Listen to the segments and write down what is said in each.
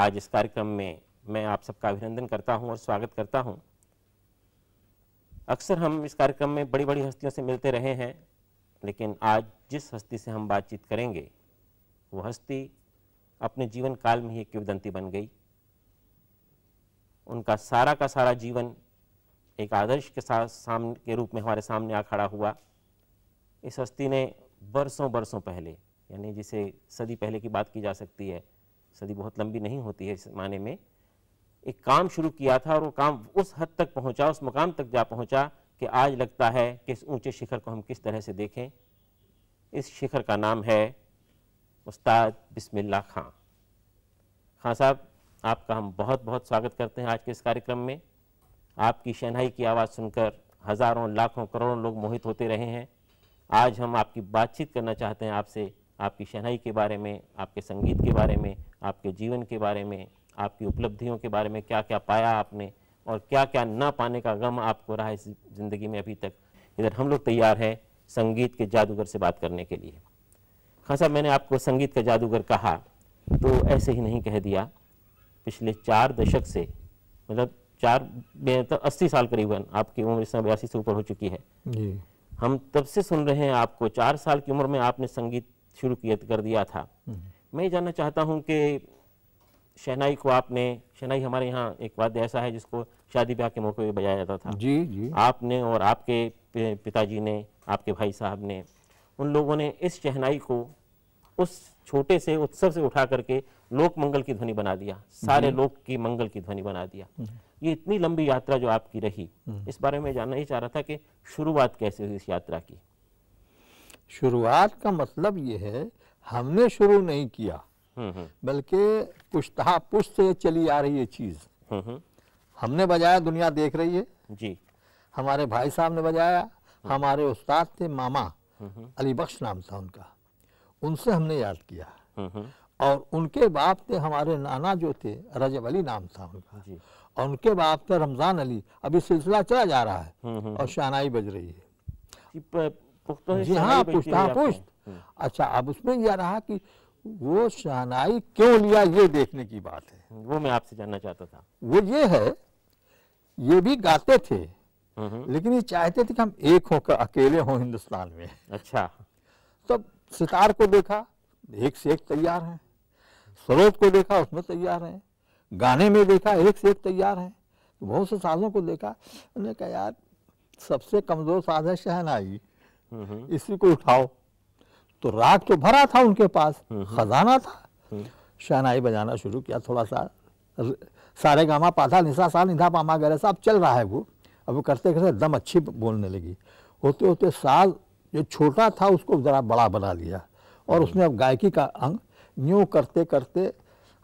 आज इस कार्यक्रम में मैं आप सबका अभिनंदन करता हूं और स्वागत करता हूं। अक्सर हम इस कार्यक्रम में बड़ी बड़ी हस्तियों से मिलते रहे हैं लेकिन आज जिस हस्ती से हम बातचीत करेंगे वो हस्ती अपने जीवन काल में ही एक किवदंती बन गई उनका सारा का सारा जीवन एक आदर्श के साथ सामने के रूप में हमारे सामने आ खड़ा हुआ इस हस्ती ने बरसों बरसों पहले यानी जिसे सदी पहले की बात की जा सकती है सदी बहुत लंबी नहीं होती है इस माने में एक काम शुरू किया था और वो काम उस हद तक पहुंचा उस मकाम तक जा पहुंचा कि आज लगता है कि इस ऊंचे शिखर को हम किस तरह से देखें इस शिखर का नाम है उस्ताद बिस्मिल्ला खां खां साहब आपका हम बहुत बहुत स्वागत करते हैं आज के इस कार्यक्रम में आपकी शहनाई की आवाज़ सुनकर हज़ारों लाखों करोड़ों लोग मोहित होते रहे हैं आज हम आपकी बातचीत करना चाहते हैं आपसे आपकी शहनाई के बारे में आपके संगीत के बारे में आपके जीवन के बारे में आपकी उपलब्धियों के बारे में क्या क्या पाया आपने और क्या क्या ना पाने का गम आपको रहा इस ज़िंदगी में अभी तक इधर हम लोग तैयार हैं संगीत के जादूगर से बात करने के लिए खान हाँ साहब मैंने आपको संगीत का जादूगर कहा तो ऐसे ही नहीं कह दिया पिछले चार दशक से मतलब चार तो अस्सी साल करीबन आपकी उम्र इस समय बयासी से ऊपर हो चुकी है जी। हम तब से सुन रहे हैं आपको चार साल की उम्र में आपने संगीत शुरू किया कर दिया था हम्म। मैं जानना चाहता हूँ कि शहनाई को आपने शहनाई हमारे यहाँ एक वाद्य ऐसा है जिसको शादी ब्याह के मौके पर बजाया जाता था जी जी आपने और आपके पिताजी ने आपके भाई साहब ने उन लोगों ने इस शहनाई को उस छोटे से उत्सव से उठा करके लोक मंगल की ध्वनि बना दिया सारे लोक की मंगल की ध्वनि बना दिया हम्म। ये इतनी लंबी यात्रा जो आपकी रही हम्म। इस बारे में जानना ही चाह रहा था कि शुरुआत कैसे हुई इस यात्रा की शुरुआत का मतलब ये है हमने शुरू नहीं किया हम्म, हम्म। बल्कि पुश्तहा पुश्त से चली आ रही है चीज़ हम्म, हमने बजाया दुनिया देख रही है जी हमारे भाई साहब ने बजाया हमारे उस्ताद थे मामा अली बख्श नाम था उनका उनसे हमने याद किया और उनके बाप थे हमारे नाना जो थे रजब अली नाम था उनका और उनके बाप थे रमज़ान अली अभी सिलसिला चला जा रहा है और शानाई बज रही है तो जी हाँ, हाँ हम्म। अच्छा अब उसमें यह रहा कि वो शहनाई क्यों लिया ये देखने की बात है हम्म, वो मैं आपसे जानना चाहता था वो ये है ये भी गाते थे हम्म, लेकिन ये चाहते थे कि हम एक होकर अकेले हों हिंदुस्तान में अच्छा तो सितार को देखा एक से एक तैयार हैं स्रोत को देखा उसमें तैयार हैं गाने में देखा एक से एक तैयार हैं तो बहुत से साजों को देखा उन्होंने कहा यार सबसे कमज़ोर साज है शहनाई हम्म। इसी को उठाओ तो राग तो भरा था उनके पास हम्म। खजाना था हम्म। शहनाई बजाना शुरू किया थोड़ा सा सारे गामा पाथा निशा सा निधा पामा गैर साहब चल रहा है वो अब वो करते करते दम अच्छी बोलने लगी होते होते साज जो छोटा था उसको ज़रा बड़ा बना लिया और उसमें अब गायकी का अंग न्यू करते करते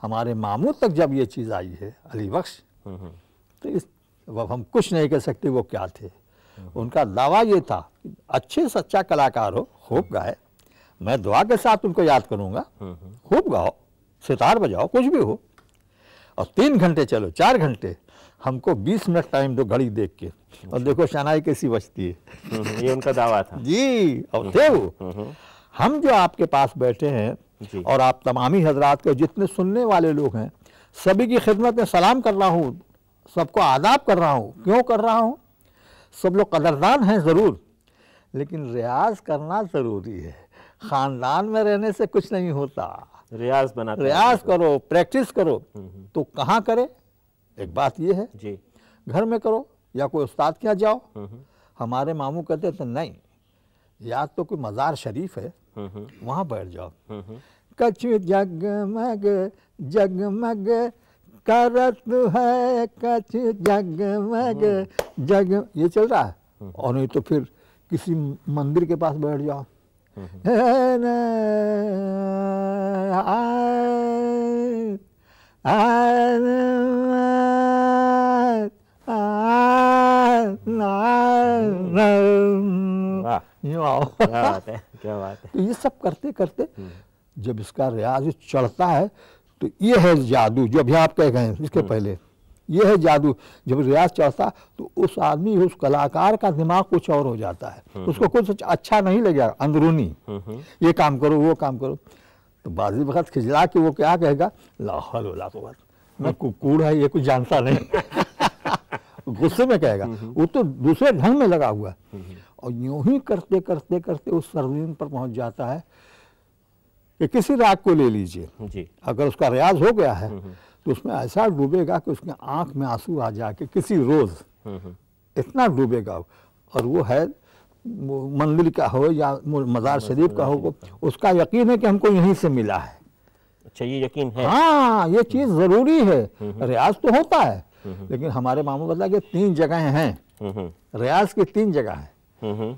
हमारे मामू तक जब ये चीज़ आई है अली बख्श तो इस अब हम कुछ नहीं कह सकते वो क्या थे हम्म। उनका दावा ये था अच्छे सच्चा कलाकार हो खूब हम्म। गाए मैं दुआ के साथ उनको याद करूंगा हम्म, खूब गाओ सितार बजाओ कुछ भी हो और तीन घंटे चलो चार घंटे हमको बीस मिनट टाइम दो घड़ी देख के और अच्छा। देखो शनाई कैसी बचती है ये उनका दावा था जी और थे वो हम जो आपके पास बैठे हैं और आप तमामी हजरात के जितने सुनने वाले लोग हैं सभी की खिदमत में सलाम कर रहा हूँ सबको आदाब कर रहा हूँ क्यों कर रहा हूँ सब लोग कदरदान हैं ज़रूर लेकिन रियाज करना ज़रूरी है ख़ानदान में रहने से कुछ नहीं होता रियाज बना रियाज करो प्रैक्टिस करो हम्म, हम्म। तो कहाँ करे एक बात ये है जी घर में करो या कोई उस्ताद के यहाँ जाओ हम्म, हमारे मामू कहते थे नहीं या तो कोई मज़ार शरीफ है वहाँ बैठ जाओ कछ जगमग जगमग करत है कच जगमग हाँ। जग ये चल रहा है हाँ। और नहीं तो फिर किसी मंदिर के पास बैठ जाओ क्या बात है तो ये सब करते करते हाँ। जब इसका रियाज चढ़ता है तो ये है जादू जो अभी आप कह गए इसके हम्म। पहले ये है जादू जब रियाज चढ़ता तो उस आदमी उस कलाकार का दिमाग कुछ और हो जाता है हम्म। उसको कुछ अच्छा नहीं लगेगा अंदरूनी हम्म। ये काम करो वो काम करो तो बाजी वक्त खिजला के वो क्या कहेगा लाहौल लाहौल तो मैं कुकूड़ है ये कुछ जानता नहीं गुस्से में कहेगा वो तो दूसरे ढंग में लगा हुआ है और यूं ही करते करते करते उस सरजमीन पर पहुंच जाता है कि किसी राग को ले लीजिए अगर उसका रियाज हो गया है तो उसमें ऐसा डूबेगा कि उसके आंख में आंसू आ जाके किसी रोज इतना डूबेगा और वो है मंदिर का हो या मज़ार शरीफ का हो उसका यकीन है कि हमको यहीं से मिला है अच्छा ये यकीन है हाँ ये चीज़ ज़रूरी है रियाज तो होता है लेकिन हमारे मामू बता के तीन जगह हैं रियाज की तीन जगह है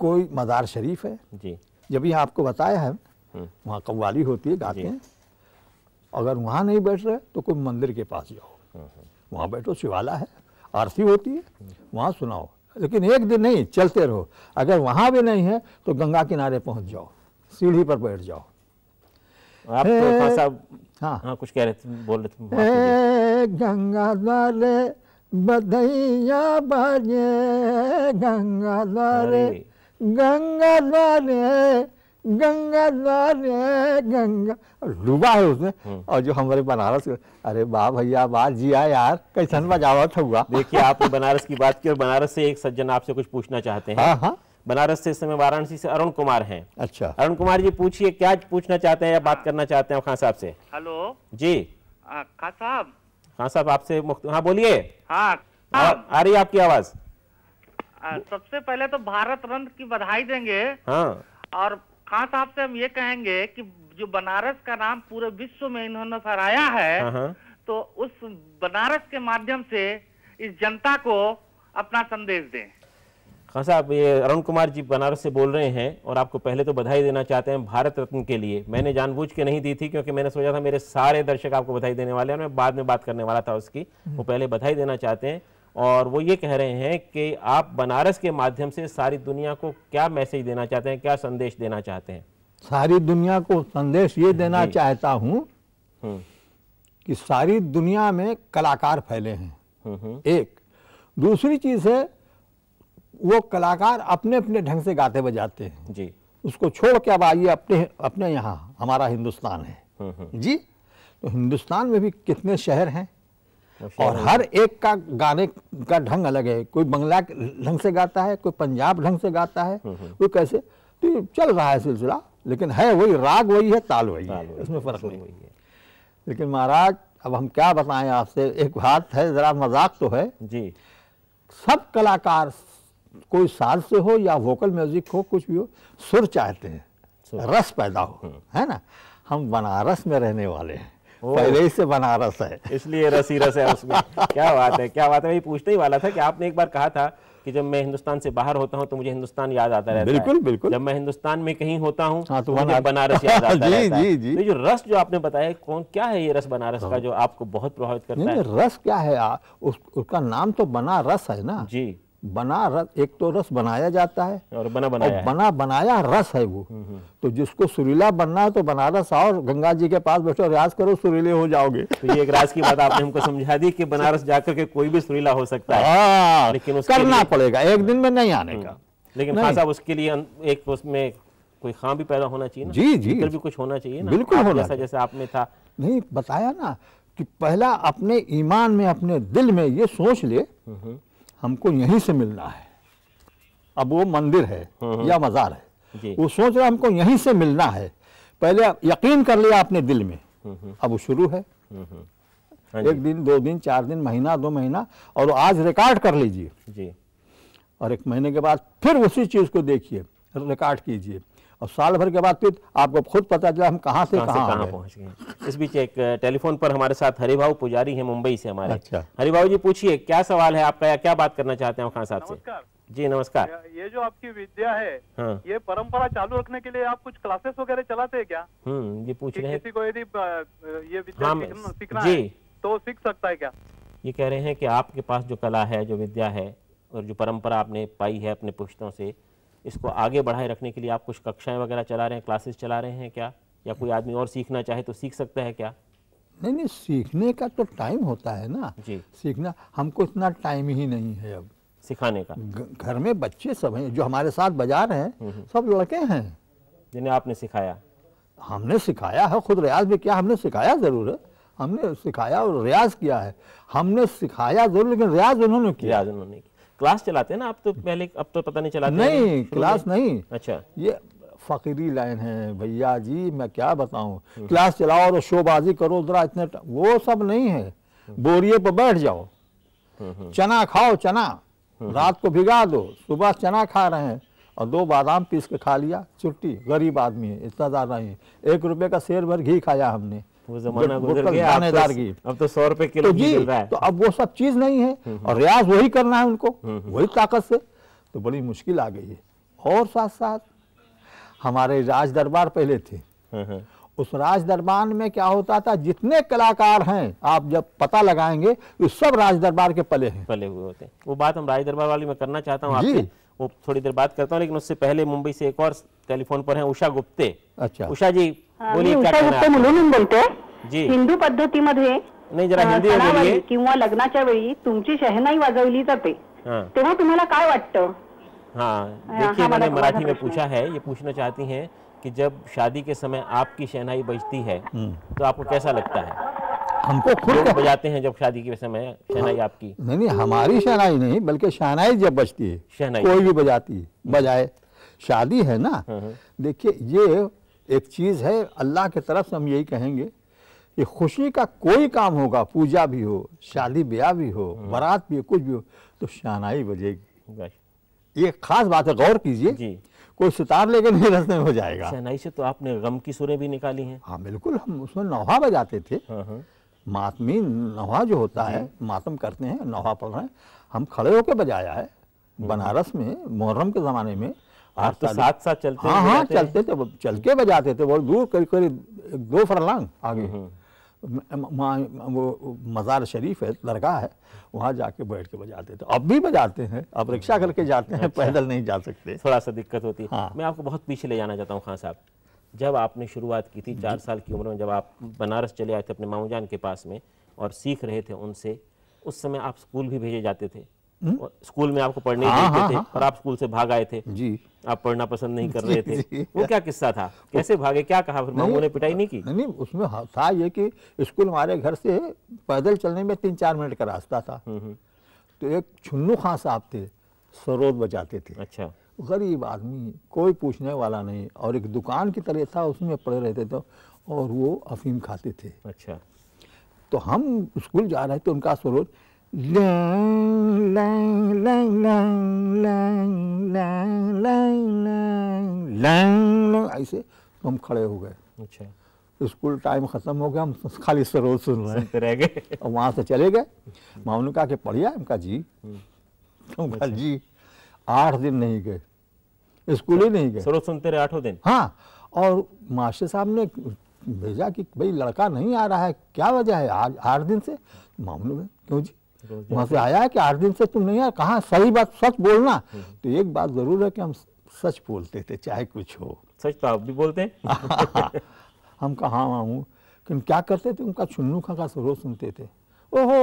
कोई मज़ार शरीफ है जी जब ये आपको बताया है वहाँ कव्वाली होती है गाते हैं अगर वहाँ नहीं बैठ रहे तो कोई मंदिर के पास जाओ वहाँ बैठो शिवाला है आरती होती है वहाँ सुनाओ लेकिन एक दिन नहीं चलते रहो अगर वहाँ भी नहीं है तो गंगा किनारे पहुँच जाओ सीढ़ी पर बैठ जाओ आप तो साहब हाँ हाँ कुछ कह रहे थे बोल रहे थे गंगा द्वारे बधैया बाजे गंगा द्वारे गंगा द्वारे गंगा द्वारे गंगा डूबा है उसमें हम्म। और जो हमारे बनारस अरे वाह भैया वाह जिया यार कैसन बजावत हुआ देखिए आपने बनारस की बात की और बनारस से एक सज्जन आपसे कुछ पूछना चाहते हैं हाँ, हाँ बनारस से इस समय वाराणसी से अरुण कुमार हैं अच्छा अरुण कुमार जी पूछिए क्या पूछना चाहते हैं या बात करना चाहते हैं खान साहब से हेलो जी खान साहब खान साहब आपसे मुख्त हाँ बोलिए हाँ आ रही आपकी आवाज सबसे पहले तो भारत रंग की बधाई देंगे हाँ और खान साहब से हम ये कहेंगे कि जो बनारस का नाम पूरे विश्व में इन्होंने फहराया है हाँ, हाँ। तो उस बनारस के माध्यम से इस जनता को अपना संदेश दें खान साहब ये अरुण कुमार जी बनारस से बोल रहे हैं और आपको पहले तो बधाई देना चाहते हैं भारत रत्न के लिए मैंने जानबूझ के नहीं दी थी क्योंकि मैंने सोचा था मेरे सारे दर्शक आपको बधाई देने वाले हैं मैं बाद में बात करने वाला था उसकी हम्म। वो पहले बधाई देना चाहते हैं और वो ये कह रहे हैं कि आप बनारस के माध्यम से सारी दुनिया को क्या मैसेज देना चाहते हैं क्या संदेश देना चाहते हैं सारी दुनिया को संदेश ये देना चाहता हूँ हम्म। कि सारी दुनिया में कलाकार फैले हैं हम्म, हम्म। एक दूसरी चीज़ है वो कलाकार अपने अपने ढंग से गाते बजाते हैं जी उसको छोड़ के अब आइए अपने अपने यहाँ हमारा हिंदुस्तान है जी तो हिंदुस्तान में भी कितने शहर हैं और हर एक का गाने का ढंग अलग है कोई बंगला ढंग से गाता है कोई पंजाब ढंग से गाता है हम्म, हम्म। कोई कैसे तो चल रहा है सिलसिला लेकिन है वही राग वही है ताल वही है इसमें फर्क नहीं वही है लेकिन महाराज अब हम क्या बताएं आपसे एक बात है ज़रा मजाक तो है जी सब कलाकार कोई साज से हो या वोकल म्यूजिक हो कुछ भी हो सुर चाहते हैं रस पैदा हो हम्म। है ना हम बनारस में रहने वाले हैं पहले से बनारस है इसलिए रसी रस है उसमें क्या बात है क्या बात है मैं पूछते ही वाला था कि आपने एक बार कहा था कि जब मैं हिंदुस्तान से बाहर होता हूँ तो मुझे हिंदुस्तान याद आता रहता बिल्कुल है। बिल्कुल जब मैं हिंदुस्तान में कहीं होता हूँ हाँ, तो, तो मुझे बनारस याद आता जी, रहता जी, जी। तो जो रस जो आपने बताया कौन क्या है ये रस बनारस का हाँ। जो आपको बहुत प्रभावित करता है रस क्या है उसका नाम तो बनारस है ना जी बना रस एक तो रस बनाया जाता है और बना बनाया और बना बनाया रस है वो हम्म, हम्म। तो जिसको सुरीला बनना है तो बनारस आओ गंगा जी के पास बैठो रियाज करो सुरीले हो जाओगे तो ये एक राज की बात आपने हमको समझा दी कि बनारस जाकर के कोई भी सुरीला हो सकता है हाँ, लेकिन करना पड़ेगा एक दिन में नहीं आने हम्म। का लेकिन साहब उसके लिए एक उसमें कोई खां भी पैदा होना चाहिए जी जी जी भी कुछ होना चाहिए बिल्कुल होना चाहिए जैसे आप में था नहीं बताया ना कि पहला अपने ईमान में अपने दिल में ये सोच ले हमको यहीं से मिलना है अब वो मंदिर है हम्म, हम्म। या मज़ार है वो सोच रहा हमको यहीं से मिलना है पहले यकीन कर लिया आपने दिल में हम्म, अब वो शुरू है हाँ एक दिन दो दिन चार दिन महीना दो महीना और आज रिकॉर्ड कर लीजिए और एक महीने के बाद फिर उसी चीज़ को देखिए रिकॉर्ड कीजिए और साल भर के बाद फिर आपको खुद पता चला हम कहाँ से कहाँ पहुँच गए इस बीच एक टेलीफोन पर हमारे साथ हरिभाव पुजारी है मुंबई से हमारे अच्छा हरिभाव जी पूछिए क्या सवाल है आपका या क्या बात करना चाहते हैं खान साहब से जी नमस्कार ये जो आपकी विद्या है हाँ। ये परंपरा चालू रखने के लिए आप कुछ क्लासेस वगैरह चलाते हैं क्या हम्म ये पूछ रहे हैं किसी को यदि ये विद्या हाँ, सीखना है तो सीख सकता है क्या ये कह रहे हैं कि आपके पास जो कला है जो विद्या है और जो परंपरा आपने पाई है अपने पुश्तों से इसको आगे बढ़ाए रखने के लिए आप कुछ कक्षाएं वगैरह चला रहे हैं क्लासेस चला रहे हैं क्या या कोई आदमी और सीखना चाहे तो सीख सकता है क्या नहीं नहीं सीखने का तो टाइम होता है ना जी सीखना हमको इतना टाइम ही नहीं है अब सिखाने का घर में बच्चे सब हैं जो हमारे साथ बाजार हैं हम्म, हम्म। सब लड़के हैं जिन्हें आपने सिखाया हमने सिखाया है खुद रियाज भी किया हमने सिखाया ज़रूर है हमने सिखाया और रियाज किया है हमने सिखाया जरूर लेकिन रियाज उन्होंने किया रियाज उन्होंने किया क्लास चलाते हैं ना आप तो पहले अब तो पता नहीं चलाते नहीं क्लास नहीं अच्छा ये फकीरी लाइन है भैया जी मैं क्या बताऊं क्लास चलाओ और शोबाजी करो जरा इतने वो सब नहीं है बोरिए पर बैठ जाओ चना खाओ चना रात को भिगा दो सुबह चना खा रहे हैं और दो बादाम पीस के खा लिया छुट्टी गरीब आदमी है इतना ज़्यादा नहीं है एक रुपये का शेर भर घी खाया हमने वो जमाना गुजर तो गया अब तो, अब तो सौ रुपए किलो तो जी रहा है तो अब वो सब चीज नहीं है हम्म, हम्म। और रियाज वही करना है उनको हम्म, वही ताकत से तो बड़ी मुश्किल आ गई है और साथ साथ हमारे राज दरबार पहले थे हाँ, हाँ। उस राज दरबार में क्या होता था जितने कलाकार हैं आप जब पता लगाएंगे सब राज दरबार के पले हैं पले हुए होते वो बात हम राज दरबार वाली में करना चाहता हूँ आपसे वो थोड़ी देर बात करता हूँ लेकिन उससे पहले मुंबई से एक और टेलीफोन पर हैं उषा गुप्ते अच्छा उषा जी मी उषा गुप्ते मुलुंडून बोलते हिंदू पद्धतीमध्ये नाही जरा हिंदी किंवा लग्नाच्या तुमची शहनाई वाजवली जाते तेव्हा तुम्हाला काय वाटतं हाँ देखिए मैंने मराठी में पूछा है ये पूछना चाहती हैं कि जब शादी के समय आपकी शहनाई बजती है हम्म. तो आपको कैसा लगता है हमको खुद बजाते हैं जब शादी के समय शहनाई हाँ। आपकी नहीं नहीं हमारी शहनाई नहीं बल्कि शहनाई जब बजती है शहनाई कोई भी बजाती है हम्म। बजाए शादी है ना हाँ, हाँ। देखिए ये एक चीज़ है अल्लाह की तरफ से हम यही कहेंगे कि खुशी का कोई काम होगा पूजा भी हो शादी ब्याह भी हो हम्म। बारात भी हो कुछ भी हो तो शानाई बजेगी ये खास बात है गौर कीजिए कोई सितार लेके नहीं रस्ते में हो जाएगा शहनाई से तो आपने गम की सुरें भी निकाली हैं हाँ बिल्कुल हम उसमें नौहा बजाते थे हाँ, हाँ। मातमी नौहा जो होता है मातम करते हैं नौहा पढ़ रहे हैं हम खड़े होकर बजाया है हम्म। बनारस में मुहर्रम के ज़माने में आठ तो साथ साथ चलते हाँ हाँ चलते थे तो चल के बजाते थे बहुत दूर करीब करीब दो फरलांग आगे हम्म, हम्म। वो मज़ार शरीफ है दरगाह है वहाँ जाके बैठ के बजाते थे अब भी बजाते हैं अब रिक्शा हम्म। करके जाते हैं अच्छा। पैदल नहीं जा सकते थोड़ा सा दिक्कत होती है हाँ। मैं आपको बहुत पीछे ले जाना चाहता हूँ खान साहब जब आपने शुरुआत की थी चार साल की उम्र में जब आप बनारस चले आए थे अपने मामू जान के पास में और सीख रहे थे उनसे उस समय आप स्कूल भी भेजे जाते थे स्कूल में आपको पढ़ने हाँ, हाँ, थे हाँ, और हाँ। आप स्कूल से भाग आए थे जी आप पढ़ना पसंद नहीं कर रहे थे वो क्या किस्सा था कैसे भागे क्या कहा फिर मामू ने पिटाई नहीं की नहीं उसमें था ये कि स्कूल हमारे घर से पैदल चलने में तीन चार मिनट का रास्ता था हम्म, हम्म। तो एक छुन्नू खां साहब थे सरोद बजाते थे अच्छा गरीब आदमी कोई पूछने वाला नहीं और एक दुकान की तरह था उसमें पड़े रहते थे और वो अफीम खाते थे अच्छा तो हम स्कूल जा रहे थे उनका सरोज Lang lang ऐसे हम खड़े हो गए अच्छा स्कूल टाइम ख़त्म हो गया हम तो खाली सरोज सुन रहे रह गए और वहाँ से चले गए अच्छा। माँ ने कहा कि पढ़िया हम कहा जी हम हम्म। तो कहा अच्छा। जी आठ दिन नहीं गए स्कूल ही अच्छा। नहीं गए सरोज सुनते रहे आठों दिन हाँ और मास्टर साहब ने भेजा कि भाई लड़का नहीं आ रहा है क्या वजह है आज आठ दिन से मामलों में क्यों जी वहाँ से आया है कि आठ दिन से तुम नहीं आया कहाँ सही बात सच बोलना हम्म। तो एक बात ज़रूर है कि हम सच बोलते थे चाहे कुछ हो सच तो आप भी बोलते हैं हम कहाँ वहाँ हूँ कि हम क्या करते थे उनका छुन्नू खा का सरोज सुनते थे ओहो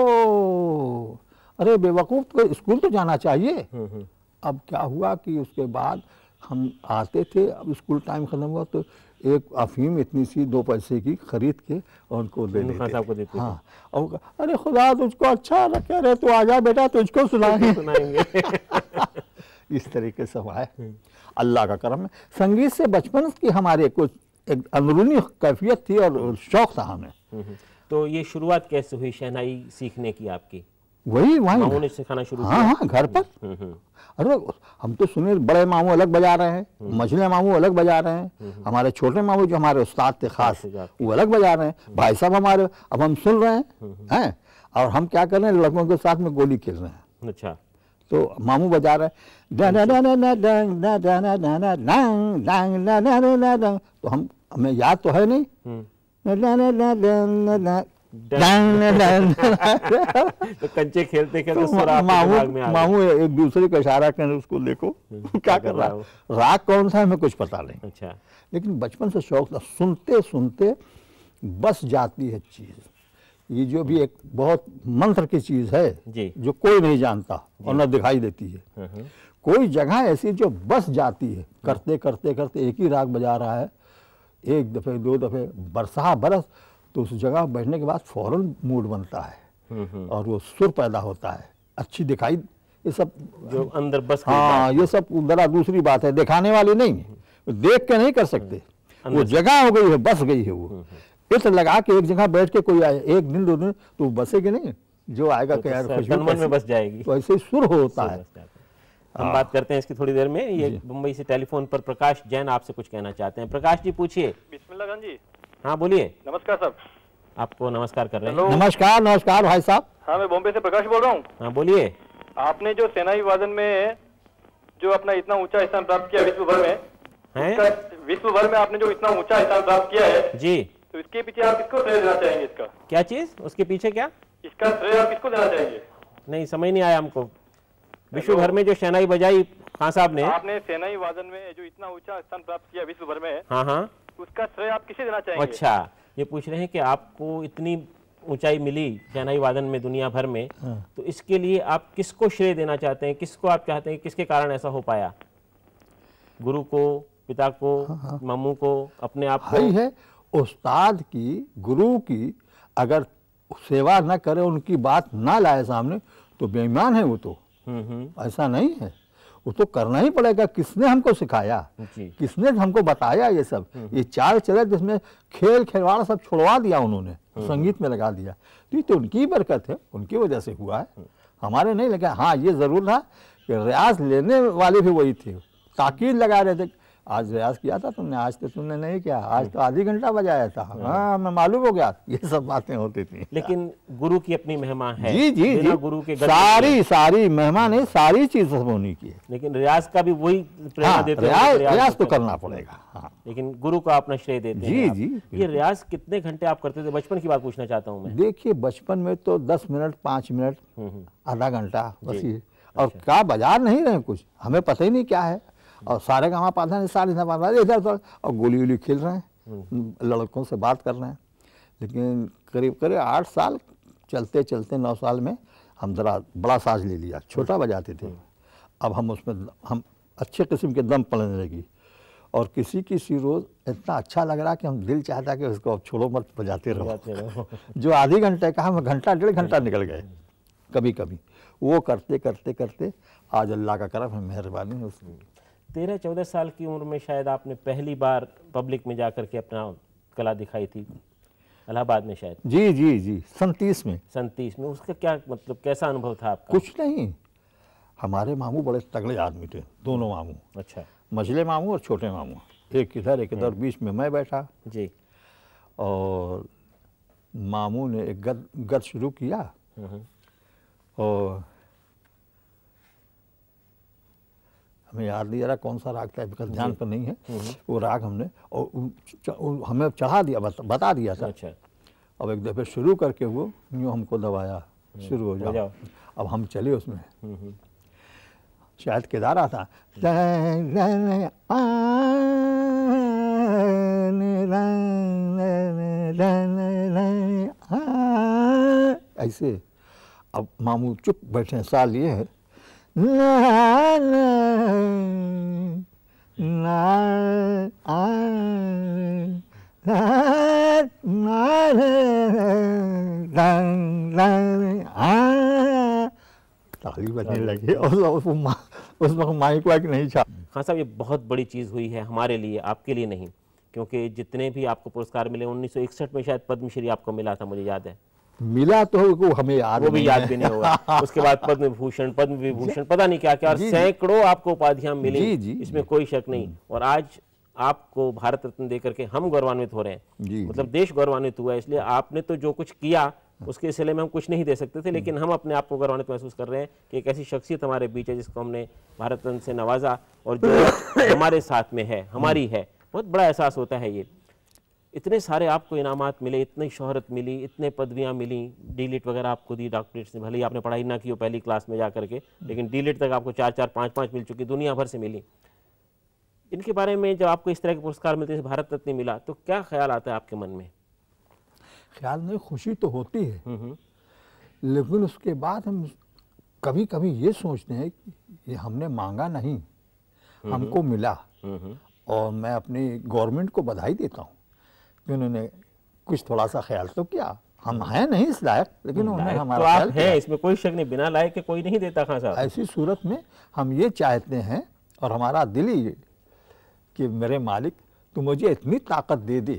अरे बेवकूफ़ तो स्कूल तो जाना चाहिए हम्म, हम्म। अब क्या हुआ कि उसके बाद हम आते थे अब स्कूल टाइम ख़त्म हुआ तो एक अफीम इतनी सी दो पैसे की ख़रीद के और उनको दे हम्म, देते साहब को हाँ और अरे खुदा तुझको अच्छा रखे अरे तू आ जा बेटा तुझको सुनाएंगे सुनाएंगे इस तरीके से हुआ है हम्म। अल्लाह का करम है संगीत से बचपन की हमारे कुछ एक अंदरूनी कैफियत थी और शौक था हमें हम्म, तो ये शुरुआत कैसे हुई शहनाई सीखने की आपकी वही वहाँ ने सिखाना शुरू हाँ हाँ घर पर अरे हम तो सुने बड़े मामू अलग बजा रहे हैं मझले मामू अलग बजा रहे हैं हमारे छोटे मामू जो हमारे उस्ताद थे खास वो अलग बजा रहे हैं भाई साहब हमारे अब हम सुन रहे हैं हैं और हम क्या कर रहे हैं लड़कों के साथ में गोली खेल रहे हैं अच्छा तो मामू बजा रहे तो हम हमें याद तो है नहीं तो कंचे खेलते खेलते तो माहू माहू एक दूसरे का इशारा कर उसको देखो हम्म, क्या कर रहा है राग कौन सा है हमें कुछ पता नहीं अच्छा लेकिन बचपन से शौक था सुनते सुनते बस जाती है चीज़ ये जो भी एक बहुत मंत्र की चीज़ है जी। जो कोई नहीं जानता और न दिखाई देती है हम्म, हम्म। कोई जगह ऐसी जो बस जाती है करते करते करते एक ही राग बजा रहा है एक दफ़े दो दफ़े बरसा बरस तो उस जगह बैठने के बाद फ़ौरन मूड बनता है हम्म, हम्म। और वो सुर पैदा होता है अच्छी दिखाई ये सब जो अंदर बस हाँ ये सब जरा दूसरी बात है दिखाने वाली नहीं देख के नहीं कर सकते हम्म, वो जगह हो गई है बस गई है वो इस लगा के एक जगह बैठ के कोई आए एक दिन दो दिन तो बसे के नहीं जो आएगा तो क्या तो में बस जाएगी तो ऐसे ही सुर होता है हम बात हाँ। करते हैं इसकी थोड़ी देर में ये मुंबई से टेलीफोन पर प्रकाश जैन आपसे कुछ कहना चाहते हैं प्रकाश जी पूछिए बिस्मिल्लाह जी हाँ बोलिए नमस्कार सर आपको नमस्कार कर रहे हैं नमस्कार नमस्कार भाई साहब हाँ मैं बॉम्बे से प्रकाश बोल रहा हूँ हाँ बोलिए आपने जो सेना विभाजन में जो अपना इतना ऊंचा स्थान प्राप्त किया विश्व भर में विश्व भर में आपने जो इतना ऊंचा स्थान प्राप्त किया है जी तो इसके पीछे आप किसको श्रेय देना चाहेंगे इसका क्या चीज उसके पीछे क्या इसका श्रेय आप किसको देना चाहेंगे नहीं समझ नहीं आया हमको विश्व भर में जो सेनाई बजाई खान साहब ने आपने सेनाई वादन में जो इतना ऊंचा स्थान प्राप्त किया विश्व भर में हाँ हाँ उसका श्रेय आप किसे देना चाहेंगे अच्छा ये पूछ रहे हैं कि आपको इतनी ऊंचाई मिली जनाई वादन में दुनिया भर में हाँ। तो इसके लिए आप किसको श्रेय देना चाहते हैं किसको आप चाहते हैं किसके कारण ऐसा हो पाया गुरु को पिता को हाँ, हाँ। मामू को अपने आप को है उस्ताद की गुरु की अगर सेवा ना करे उनकी बात ना लाए सामने तो बेईमान है वो तो हम्म, हम्म। ऐसा नहीं है वो तो करना ही पड़ेगा किसने हमको सिखाया किसने हमको बताया ये सब हम्म। ये चार चरित जिसमें खेल खिलवाड़ सब छोड़वा दिया उन्होंने हम्म। संगीत में लगा दिया तो ये तो उनकी बरकत है उनकी वजह से हुआ है हम्म। हमारे नहीं लगा हाँ ये ज़रूर था कि रियाज लेने वाले भी वही थे ताकीद लगा रहे थे आज रियाज किया था तुमने आज तो तुमने नहीं किया आज हम्म। तो आधी घंटा बजाया था हाँ।, हाँ मैं मालूम हो गया ये सब बातें होती थी लेकिन गुरु की अपनी महिमा है जी जी जी गुरु के सारी सारी महिमा नहीं सारी चीज होनी की है लेकिन रियाज का भी वही प्रेरणा हाँ, देते रियाज, रियाज, रियाज तो करना पड़ेगा हाँ। लेकिन गुरु का अपना श्रेय देते जी जी ये रियाज कितने घंटे आप करते थे बचपन की बात पूछना चाहता हूँ देखिये बचपन में तो दस मिनट पांच मिनट हम्म, हम्म। आधा घंटा बस ये और अच्छा। क्या बाजार नहीं रहे कुछ हमें पता ही नहीं क्या है और सारे का हाँ, पाधा नहीं सारे पाधा इधर उधर तो और गोली उली खेल रहे हैं हम्म। लड़कों से बात कर रहे हैं लेकिन करीब करीब आठ साल चलते चलते नौ साल में हम ज़रा बड़ा साज ले लिया छोटा हम्म। बजाते थे हम्म। अब हम उसमें हम अच्छे किस्म के दम पलने लगी और किसी किसी रोज़ इतना अच्छा लग रहा कि हम दिल चाहता कि उसको अब छोड़ो मत बजाते रहो जो आधे घंटे का हम घंटा डेढ़ घंटा निकल गए कभी कभी वो करते करते करते आज अल्लाह का करम है मेहरबानी उसकी तेरह चौदह साल की उम्र में शायद आपने पहली बार पब्लिक में जा कर के अपना कला दिखाई थी इलाहाबाद में शायद जी जी जी सन में सन्तीस में उसका क्या मतलब कैसा अनुभव था आपका कुछ नहीं हमारे मामू बड़े तगड़े आदमी थे दोनों मामू अच्छा मझले मामू और छोटे मामू एक इधर एक इधर हम्म। बीच में मैं बैठा जी और मामू ने एक गद गद शुरू किया हम्म। और हमें याद नहीं आ रहा कौन सा राग था बिकॉज ध्यान पर नहीं है हम्म, हम्म। वो राग हमने और हमें चढ़ा दिया बता दिया था अच्छा अब एक दफ़े शुरू करके वो यूँ हमको दबाया हम्म, शुरू हो जाओ, अब हम चले उसमें शायद केदारा था ऐसे अब मामू चुप बैठे सा लिए है ना ना ताली बजने लगी और उस वक्त माइक वाइक नहीं छा खान साहब ये बहुत बड़ी चीज़ हुई है हमारे लिए आपके लिए नहीं क्योंकि जितने भी आपको पुरस्कार मिले 1961 में शायद पद्मश्री आपको मिला था मुझे याद है मिला तो वो हमें याद वो भी याद भी नहीं होगा उसके बाद पद्म भूषण पद्म विभूषण पता नहीं क्या क्या सैकड़ों आपको उपाधियां मिली जी, जी, इसमें कोई शक नहीं हम्म। और आज आपको भारत रत्न देकर के हम गौरवान्वित हो रहे हैं मतलब देश गौरवान्वित हुआ है इसलिए आपने तो जो कुछ किया हाँ। उसके सिले में हम कुछ नहीं दे सकते थे लेकिन हम्म। हम अपने आप को गौरवान्वित महसूस कर रहे हैं कि एक ऐसी शख्सियत हमारे बीच है जिसको हमने भारत रत्न से नवाजा और जो हमारे साथ में है हमारी है बहुत बड़ा एहसास होता है ये इतने सारे आपको इनामत मिले इतनी शहरत मिली इतने पदवियाँ मिली डी लिट वगैरह आपको दी डॉक्टरेट्स ने भले ही आपने पढ़ाई ना की हो पहली क्लास में जा करके लेकिन डी लिट तक आपको चार चार पाँच पाँच मिल चुकी दुनिया भर से मिली इनके बारे में जब आपको इस तरह के पुरस्कार मिलते हैं भारत रत्न मिला तो क्या ख्याल आता है आपके मन में ख्याल में खुशी तो होती है हम्म, हम्म। लेकिन उसके बाद हम कभी कभी ये सोचते हैं कि ये हमने मांगा नहीं हम्म, हमको मिला और मैं अपनी गवर्नमेंट को बधाई देता हूँ उन्होंने कुछ थोड़ा सा ख्याल तो किया हम हैं नहीं इस लायक लेकिन उन्होंने तो हमारा तो है इसमें कोई शक नहीं बिना लायक के कोई नहीं देता खान साहब ऐसी सूरत में हम ये चाहते हैं और हमारा दिल ही कि मेरे मालिक तू मुझे इतनी ताकत दे दे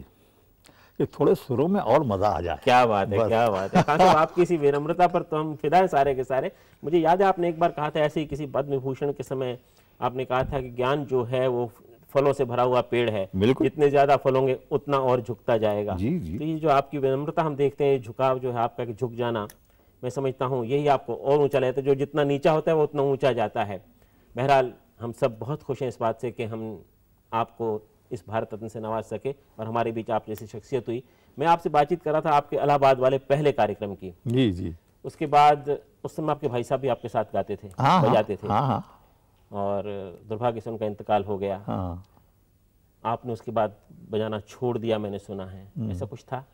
कि थोड़े सुरों में और मज़ा आ जाए क्या बात है क्या बात है खान साहब आपकी इसी विनम्रता पर तो हम फिदा है सारे के सारे मुझे याद है आपने एक बार कहा था ऐसे ही किसी पद्म भूषण के समय आपने कहा था कि ज्ञान जो है वो फलों से भरा हुआ पेड़ है जितने ज्यादा फल होंगे उतना और झुकता जाएगा जी, जी। तो ये जो आपकी विनम्रता हम देखते हैं झुकाव जो है आपका झुक जाना मैं समझता हूँ यही आपको और ऊंचा लेता है तो जो जितना नीचा होता है वो उतना ऊंचा जाता है बहरहाल हम सब बहुत खुश हैं इस बात से कि हम आपको इस भारत रत्न से नवाज सके और हमारे बीच आप जैसी शख्सियत हुई मैं आपसे बातचीत कर रहा था आपके इलाहाबाद वाले पहले कार्यक्रम की जी जी उसके बाद उस समय आपके भाई साहब भी आपके साथ गाते थे हाँ, हाँ। बजाते थे हाँ, और दुर्भाग्य से उनका इंतकाल हो गया हाँ। आपने उसके बाद बजाना छोड़ दिया मैंने सुना है हम्म। ऐसा कुछ था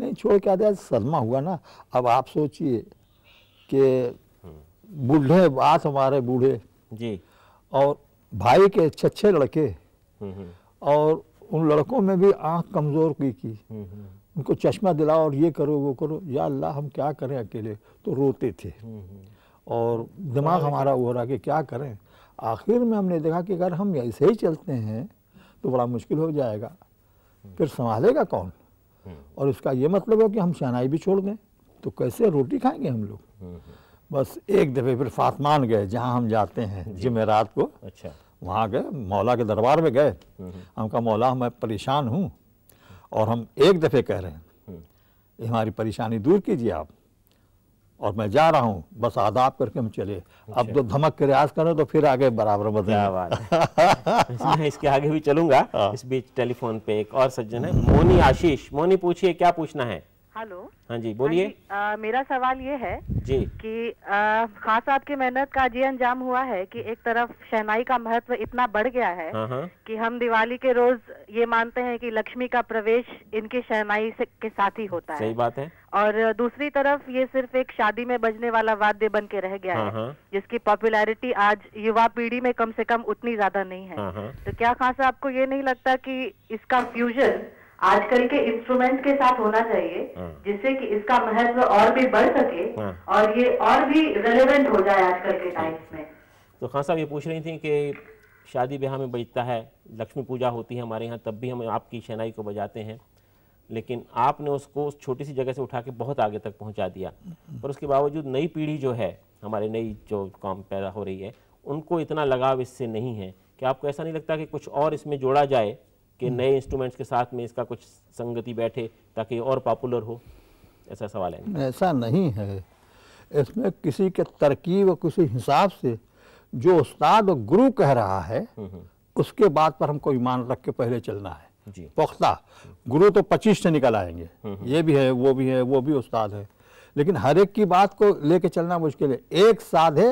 नहीं छोड़ क्या दिया सदमा हुआ ना अब आप सोचिए कि हम्म। बूढ़े बात हमारे बूढ़े जी और भाई के अच्छे लड़के हम्म, और उन लड़कों में भी आंख कमज़ोर की की उनको चश्मा दिलाओ और ये करो वो करो या अल्लाह हम क्या करें अकेले तो रोते थे और दिमाग हमारा वो रहा कि क्या करें आखिर में हमने देखा कि अगर हम ऐसे ही चलते हैं तो बड़ा मुश्किल हो जाएगा फिर संभालेगा कौन हम्म। और इसका ये मतलब है कि हम शहनाई भी छोड़ दें तो कैसे रोटी खाएंगे हम लोग हम्म, हम्म। बस एक दफ़े फिर फातमान गए जहाँ हम जाते हैं रात को अच्छा वहाँ गए मौला के दरबार में गए हम कहा मौला मैं परेशान हूँ और हम एक दफ़े कह रहे हैं हमारी परेशानी दूर कीजिए आप और मैं जा रहा हूँ बस आदाब करके हम चले अब जो अच्छा। तो धमक के रियाज करें तो फिर आगे बराबर मैं इसके आगे भी चलूंगा हाँ। इस बीच टेलीफोन पे एक और सज्जन है मोनी आशीष मोनी पूछिए क्या पूछना है हेलो हाँ जी हाँ बोलिए मेरा सवाल ये है जी कि आ, खास साहब की मेहनत का ये अंजाम हुआ है कि एक तरफ शहनाई का महत्व इतना बढ़ गया है हाँ, हाँ। कि हम दिवाली के रोज ये मानते हैं कि लक्ष्मी का प्रवेश इनकी शहनाई से, के साथ ही होता सही है सही बात है और दूसरी तरफ ये सिर्फ एक शादी में बजने वाला वाद्य बन के रह गया है जिसकी पॉपुलैरिटी आज युवा पीढ़ी में कम से कम उतनी ज्यादा नहीं है तो क्या खास आपको ये नहीं लगता की इसका फ्यूजन आजकल के इंस्ट्रूमेंट के साथ होना चाहिए हाँ। जिससे कि इसका महत्व और भी बढ़ सके हाँ। और ये और भी रेलेवेंट हो जाए आजकल के टाइम्स हाँ। में तो खान साहब ये पूछ रही थी कि शादी ब्याह में बजता है लक्ष्मी पूजा होती है हमारे यहाँ तब भी हम आपकी शहनाई को बजाते हैं लेकिन आपने उसको उस छोटी सी जगह से उठा के बहुत आगे तक पहुँचा दिया पर उसके बावजूद नई पीढ़ी जो है हमारे नई जो काम पैदा हो रही है उनको इतना लगाव इससे नहीं है कि आपको ऐसा नहीं लगता कि कुछ और इसमें जोड़ा जाए कि हम्म। नए इंस्ट्रूमेंट्स के साथ में इसका कुछ संगति बैठे ताकि और पॉपुलर हो ऐसा सवाल है ऐसा नहीं है इसमें किसी के तरकीब किसी हिसाब से जो उस्ताद और गुरु कह रहा है हम्म, हम्म। उसके बाद पर हमको ईमान रख के पहले चलना है पुख्ता गुरु तो पच्चीस से निकल आएंगे ये भी है वो भी है वो भी उस्ताद है लेकिन हर एक की बात को लेके चलना मुश्किल है एक साधे,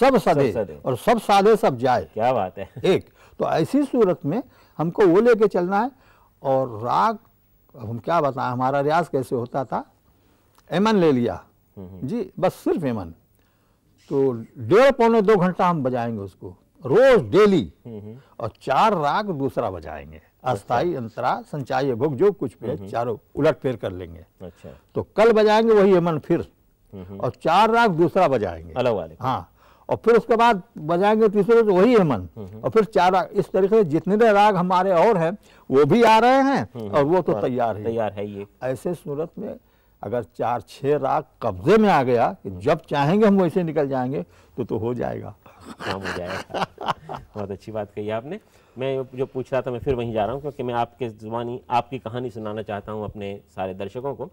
सब साधे और सब साधे सब जाए क्या बात है एक तो ऐसी सूरत में हमको वो लेके चलना है और राग हम क्या बताएं हमारा रियाज कैसे होता था एमन ले लिया हम्म, हम्म। जी बस सिर्फ एमन तो डेढ़ पौने दो घंटा हम बजाएंगे उसको रोज डेली हम्म, और चार राग दूसरा बजाएंगे अस्थाई अच्छा। अंतरा संचाई भोग जो कुछ भी चारों उलट फेर कर लेंगे अच्छा तो कल बजाएंगे वही एमन फिर और चार राग दूसरा बजाएंगे अलग वाले हाँ और फिर उसके बाद बजाएंगे तीसरे तो वही है मन हम्म। और फिर चार राग इस तरीके से जितने राग हमारे और हैं वो भी आ रहे हैं हम्म। और वो तो तैयार है तैयार है ये ऐसे सूरत में अगर चार छः राग कब्जे में आ गया कि जब चाहेंगे हम वैसे निकल जाएंगे तो तो हो जाएगा काम हाँ, हो जाएगा बहुत अच्छी बात कही आपने मैं जो पूछ रहा था मैं फिर वहीं जा रहा हूँ क्योंकि मैं आपके जुबानी आपकी कहानी सुनाना चाहता हूँ अपने सारे दर्शकों को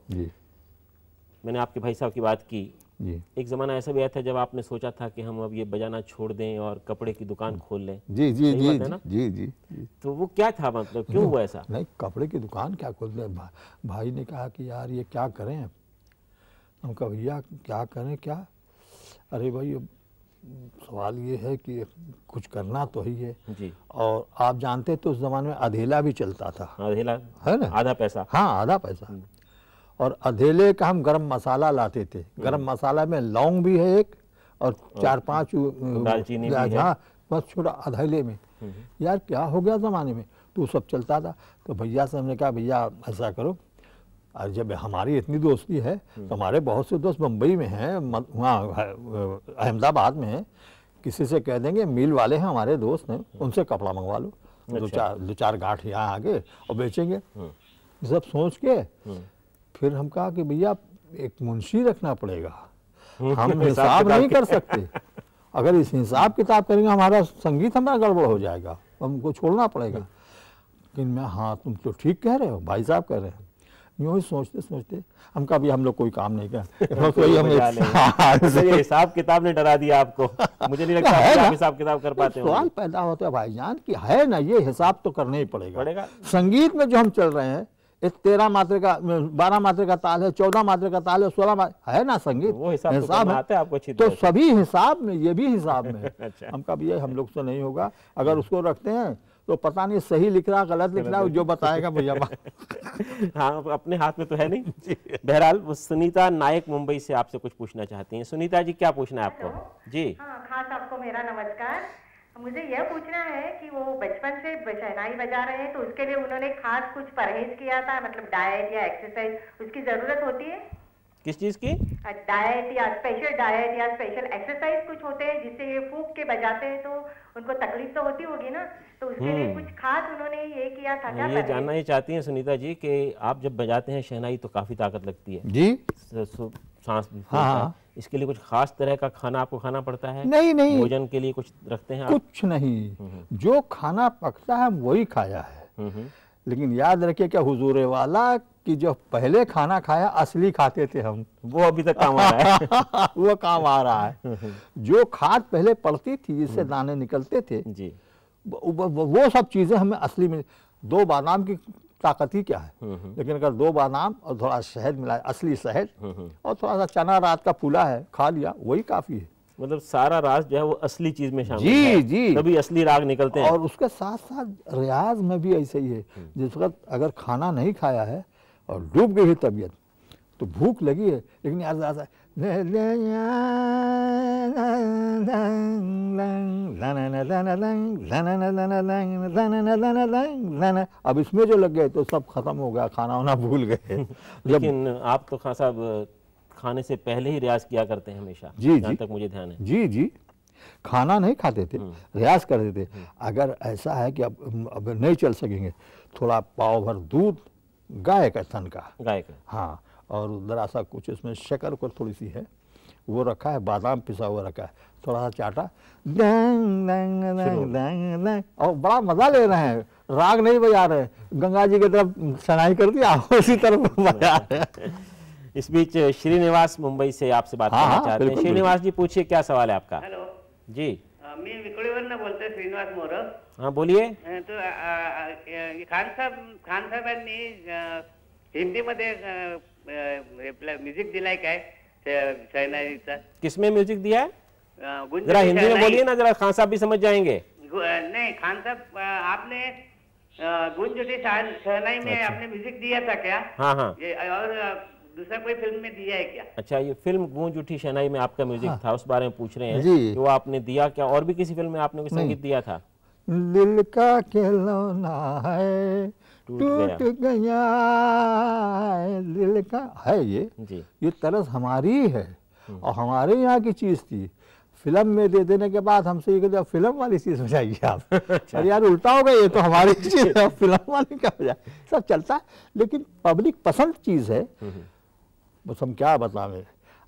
मैंने आपके भाई साहब की बात की जी एक ज़माना ऐसा भी आया था जब आपने सोचा था कि हम अब ये बजाना छोड़ दें और कपड़े की दुकान खोल लें जी जी जी जी, जी जी जी तो वो क्या था मतलब क्यों हुआ ऐसा नहीं कपड़े की दुकान क्या खोल दें भा, भाई ने कहा कि यार ये क्या करें हम कहा भैया क्या करें क्या अरे भाई सवाल ये है कि कुछ करना तो ही है जी। और आप जानते तो उस जमाने में अधेला भी चलता था अधेला है ना आधा पैसा हाँ आधा पैसा हम्म। और अधेले का हम गरम मसाला लाते थे गरम हम्म। मसाला में लौंग भी है एक और चार पांच दालचीनी भी हाँ, है बस छोटा अधेले में हम्म। यार क्या हो गया ज़माने में तो सब चलता था तो भैया से हमने कहा भैया ऐसा करो और जब हमारी इतनी दोस्ती है हम्म। तो हमारे बहुत से दोस्त मुंबई में हैं वहाँ अहमदाबाद में हैं किसी से कह देंगे मिल वाले हैं हमारे दोस्त हैं उनसे कपड़ा मंगवा लो अच्छा। दो चार दो चार गांठ यहाँ आगे और बेचेंगे सब सोच के फिर हम कहा कि भैया एक मुंशी रखना पड़ेगा हम्म, हम हिसाब नहीं कर सकते अगर इस हिसाब किताब करेंगे हमारा संगीत हमारा गड़बड़ हो जाएगा हमको छोड़ना पड़ेगा लेकिन मैं हाँ तुम तो ठीक कह रहे हो भाई साहब कह रहे हैं यूँ ही सोचते सोचते हम कभी हम लोग कोई काम नहीं कर कोई हम हाँ, तो हिसाब किताब ने डरा दिया आपको मुझे नहीं तो लगता है हिसाब किताब कर तो पाते हो सवाल पैदा होता है जान की है ना ये हिसाब तो करना ही पड़ेगा संगीत में जो हम चल रहे हैं एक तेरह मात्र का बारह मात्र का ताल है चौदह मात्र का ताल है सोलह है ना संगीत वो हिसाब तो हिसाब तो है आपको तो सभी हिसाब में ये भी हिसाब में अच्छा। हम कब ये हम लोग से नहीं होगा अगर उसको रखते हैं तो पता नहीं सही लिख रहा गलत लिख रहा जो बताएगा भैया हाँ अपने हाथ में तो है नहीं बहरहाल सुनीता नायक मुंबई से आपसे कुछ पूछना चाहती हैं सुनीता जी क्या पूछना है आपको जी हाँ, खास आपको मेरा नमस्कार मुझे यह पूछना है कि वो बचपन से शहनाई बजा रहे हैं तो उसके लिए उन्होंने खास कुछ परहेज किया था मतलब डाइट या एक्सरसाइज उसकी जरूरत होती है किस चीज की डाइट या स्पेशल डाइट या स्पेशल एक्सरसाइज कुछ होते हैं जिससे ये फूक के बजाते हैं तो उनको तकलीफ तो होती होगी ना तो उसके लिए हम्म। कुछ खास उन्होंने ये किया था क्या ये जानना ही चाहती हैं सुनीता जी कि आप जब बजाते हैं शहनाई तो काफी ताकत लगती है जी सांस हाँ, हाँ। इसके लिए कुछ खास तरह का खाना आपको खाना पड़ता है नहीं नहीं भोजन के लिए कुछ रखते हैं कुछ नहीं हम्म, हम्म। जो खाना पकता है वही खाया है हम्म, लेकिन याद रखिए क्या हुजूर वाला कि जो पहले खाना खाया असली खाते थे हम वो अभी तक काम आ रहा है वो काम आ रहा है जो खाद पहले पड़ती थी जिससे दाने निकलते थे जी वो सब चीज़ें हमें असली में दो बादाम की ताकत ही क्या है हम्म, हम्म। लेकिन अगर दो बादाम और थोड़ा शहद मिलाए असली शहद हम्म, और थोड़ा सा चना रात का पुला है खा लिया वही काफ़ी है मतलब सारा राज जो है वो असली चीज में शामिल जी है। जी तभी असली राग निकलते हैं और उसके साथ साथ रियाज में भी ऐसे ही है जिस वक्त अगर खाना नहीं खाया है और डूब गई है तबीयत तो भूख लगी है लेकिन है अब इसमें जो लग गए तो सब खत्म हो गया खाना वाना भूल गए लेकिन आप तो खान साहब खाने से पहले ही रियाज किया करते हैं हमेशा जी जी तक मुझे ध्यान है जी जी खाना नहीं खाते थे रियाज करते थे अगर ऐसा है कि अब अब नहीं चल सकेंगे थोड़ा पाव भर दूध गाय का स्तन का गाय का हाँ और ज़रा सा कुछ इसमें शक्कर को थोड़ी सी है वो रखा है बादाम पिसा हुआ रखा है थोड़ा सा चाटा दंग दंग दंग दंग दंग और बड़ा मज़ा ले रहे हैं राग नहीं बजा रहे गंगा जी की तरफ सनाई कर दिया उसी तरफ बजा रहे इस बीच श्रीनिवास मुंबई से आपसे बात हाँ, करना हाँ, चाहते हैं श्रीनिवास जी पूछिए क्या सवाल है आपका हेलो जी मैं मी विकोळीवरनं बोलतोय श्रीनिवास मोर हाँ बोलिए तो खान साहब खान साहब हिंदी में म्यूजिक दिलाय काय शहनाईचा किसमें म्यूजिक दिया है जरा हिंदी में बोलिए ना जरा खान साहब भी समझ जाएंगे नहीं खान साहब आपने गुंजोटी शहनाई में अच्छा। आपने म्यूजिक दिया था क्या हाँ हाँ और दूसरा कोई फिल्म में दिया है क्या अच्छा ये फिल्म गूंज उठी शहनाई में आपका म्यूजिक हाँ। था उस बारे में पूछ रहे हैं जी। वो आपने दिया क्या और भी किसी फिल्म में आपने संगीत दिया था दिल का खिलौना है टूट गया, दिल का है ये ये तरस हमारी है हम्म। और हमारे यहाँ की चीज़ थी फिल्म में दे देने के बाद हमसे ये कहते फिल्म वाली चीज़ हो जाएगी आप अच्छा। अरे यार उल्टा होगा ये तो हमारी चीज़ है फिल्म वाली क्या हो जाए सब चलता है लेकिन पब्लिक पसंद चीज़ है हम्म। बस हम क्या मेरे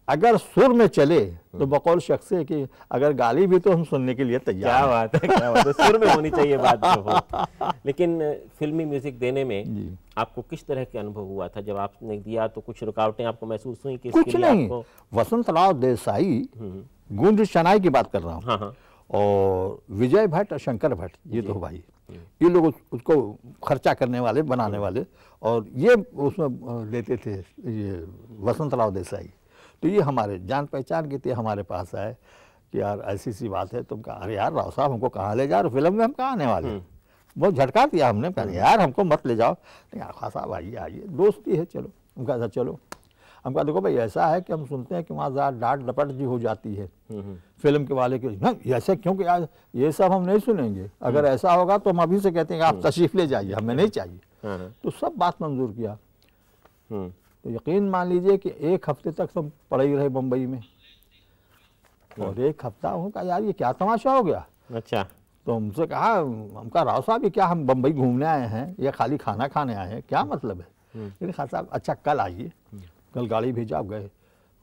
अगर सुर में चले तो हम्म। बकौल शख्स है कि अगर गाली भी तो हम सुनने के लिए तैयार क्या बात है क्या बात है सुर में होनी चाहिए बात तो लेकिन फिल्मी म्यूजिक देने में आपको किस तरह के अनुभव हुआ था जब आपने दिया तो कुछ रुकावटें आपको महसूस हुई कि कुछ नहीं वसंत राव देसाई हम्म। गूंज शनाई की बात कर रहा हूँ हाँ, हाँ। और विजय भट्ट और शंकर भट्ट ये दो भाई हम्म। ये लोग उसको खर्चा करने वाले बनाने वाले और ये उसमें लेते थे ये वसंत राव देसाई तो ये हमारे जान पहचान की थी हमारे पास आए कि यार ऐसी सी बात है तुम कहा अरे यार राव साहब हमको कहाँ ले जा रहे फिल्म में हम कहाँ आने वाले हम्म। बहुत झटका दिया हमने कहा हम्म। यार हमको मत ले जाओ नहीं तो आखा साहब आइए आइए दोस्ती है चलो हम कहा चलो हम कहा देखो भाई ऐसा है कि हम सुनते हैं कि वहाँ ज़्यादा डांट डपट जी हो जाती है हम्म, फिल्म के वाले के ना ऐसे क्योंकि आज ये सब हम नहीं सुनेंगे अगर ऐसा होगा तो हम अभी से कहते हैं आप तशरीफ़ ले जाइए हमें नहीं चाहिए हाँ, हाँ। तो सब बात मंजूर किया तो यकीन मान लीजिए कि एक हफ्ते तक सब पड़े ही रहे बम्बई में और हाँ। एक हफ्ता हूँ कहा यार ये क्या तमाशा हो गया अच्छा तो हमसे कहा हमका राव साहब ये क्या हम बम्बई घूमने आए हैं या खाली खाना खाने आए हैं क्या मतलब है हम्म। लेकिन खास साहब अच्छा कल आइए हम्म। कल गाड़ी भेजा आप गए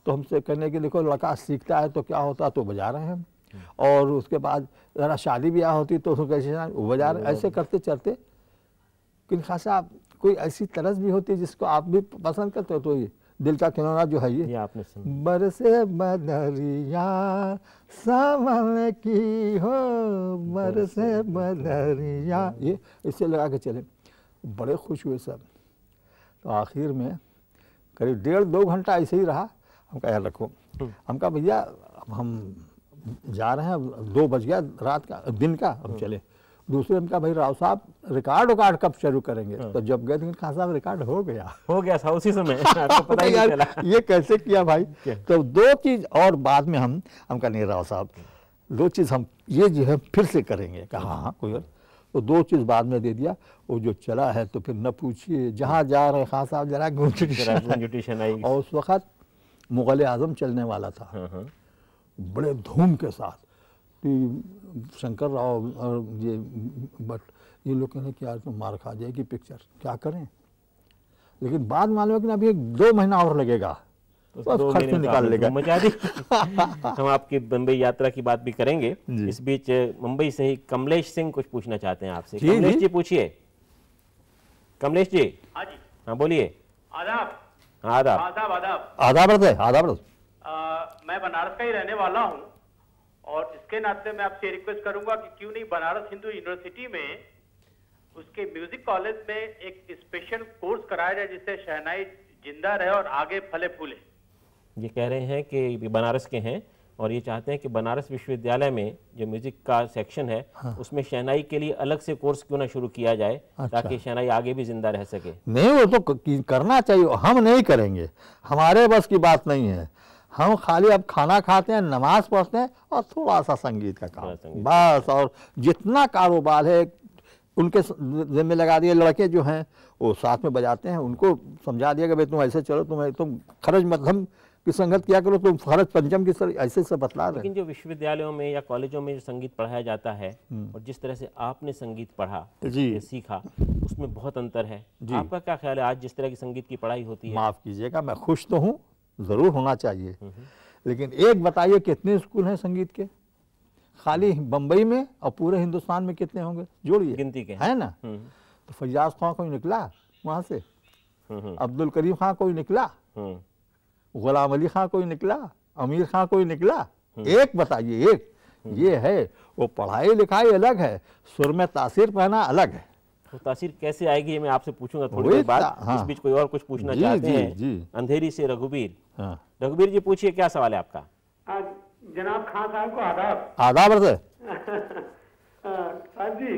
तो हमसे कहने के देखो लड़का सीखता है तो क्या होता तो बजा रहे हैं हम्म। और उसके बाद ज़रा शादी ब्याह होती तो उसको कैसे बजा रहे ऐसे करते चलते लेकिन खास साहब कोई ऐसी तरस भी होती है जिसको आप भी पसंद करते हो तो ये दिल का खिलौना जो है ये, ये आपने बरसे बदरिया सावन की हो बरसे बदरिया ये इसे लगा के चले बड़े खुश हुए सब तो आखिर में करीब डेढ़ दो घंटा ऐसे ही रहा हम कह रखो हम्म। हम कहा भैया अब हम जा रहे हैं दो बज गया रात का दिन का हम हम्म। चले दूसरे दिन कहा भाई राव साहब रिकॉर्ड उकार्ड कब शुरू करेंगे हाँ। तो जब गए थे खान साहब रिकॉर्ड हो गया हो गया था उसी समय पता ही यार ये कैसे किया भाई तो दो चीज और बाद में हम हम कहा नहीं राव साहब दो चीज हम ये जो है फिर से करेंगे कहा हाँ, हाँ कोई और तो दो चीज़ बाद में दे दिया वो जो चला है तो फिर न पूछिए जहाँ जा रहे खान साहब जरा आई और उस वक्त मुग़ल आज़म चलने वाला था हाँ, बड़े धूम के साथ शंकर राव और ये बट ये लोग कहते कि यार तो मार खा जाएगी पिक्चर क्या करें लेकिन बाद मालूम है कि अभी एक दो महीना और लगेगा तो निकाल लेगा मजा दी हम आपकी बम्बई यात्रा की बात भी करेंगे इस बीच मुंबई से ही कमलेश सिंह कुछ पूछना चाहते हैं आपसे कमलेश जी पूछिए कमलेश जी हाँ, हाँ बोलिए हाँ, आदाब आदाब आदाब आदाब आदाब आदाब मैं बनारस का ही रहने वाला हूँ और इसके नाते मैं आपसे रिक्वेस्ट करूंगा कि क्यों नहीं बनारस हिंदू यूनिवर्सिटी में उसके म्यूजिक कॉलेज में एक स्पेशल कोर्स कराया जाए जिससे शहनाई जिंदा रहे और आगे फले फूले ये कह रहे हैं कि बनारस के हैं और ये चाहते हैं कि बनारस विश्वविद्यालय में जो म्यूजिक का सेक्शन है हाँ। उसमें शहनाई के लिए अलग से कोर्स क्यों ना शुरू किया जाए अच्छा। ताकि शहनाई आगे भी जिंदा रह सके नहीं वो तो करना चाहिए हम नहीं करेंगे हमारे बस की बात नहीं है हम खाली अब खाना खाते हैं नमाज पढ़ते हैं और थोड़ा सा संगीत का काम बस और जितना कारोबार है उनके जिम्मे लगा दिए लड़के जो हैं वो साथ में बजाते हैं उनको समझा दिया कि भाई तुम ऐसे चलो तुम तुम खरज मध्यम की संगत क्या करो तुम खरज पंचम की सर ऐसे से बतला रहे लेकिन जो विश्वविद्यालयों में या कॉलेजों में जो संगीत पढ़ाया जाता है हम्म। और जिस तरह से आपने संगीत पढ़ा जी सीखा उसमें बहुत अंतर है आपका क्या ख्याल है आज जिस तरह की संगीत की पढ़ाई होती है माफ़ कीजिएगा मैं खुश तो हूँ ज़रूर होना चाहिए हम्म, हम्म। लेकिन एक बताइए कितने स्कूल हैं संगीत के खाली बम्बई में और पूरे हिंदुस्तान में कितने होंगे जोड़िए गिनती के है ना हम्म। तो फैयाज खां कोई निकला वहाँ से अब्दुल करीम खां कोई निकला गुलाम अली खां कोई निकला अमीर खां कोई निकला एक बताइए एक ये है वो पढ़ाई लिखाई अलग है सुर में तासीर पहना अलग है तो तासीर कैसे आएगी मैं आपसे पूछूंगा थोड़ी देर बाद हाँ। इस बीच कोई और कुछ पूछना चाहते हैं अंधेरी से रघुबीर हाँ। रघुबीर जी पूछिए क्या सवाल है आपका जनाब खान साहब को आदाब आदाब साहब जी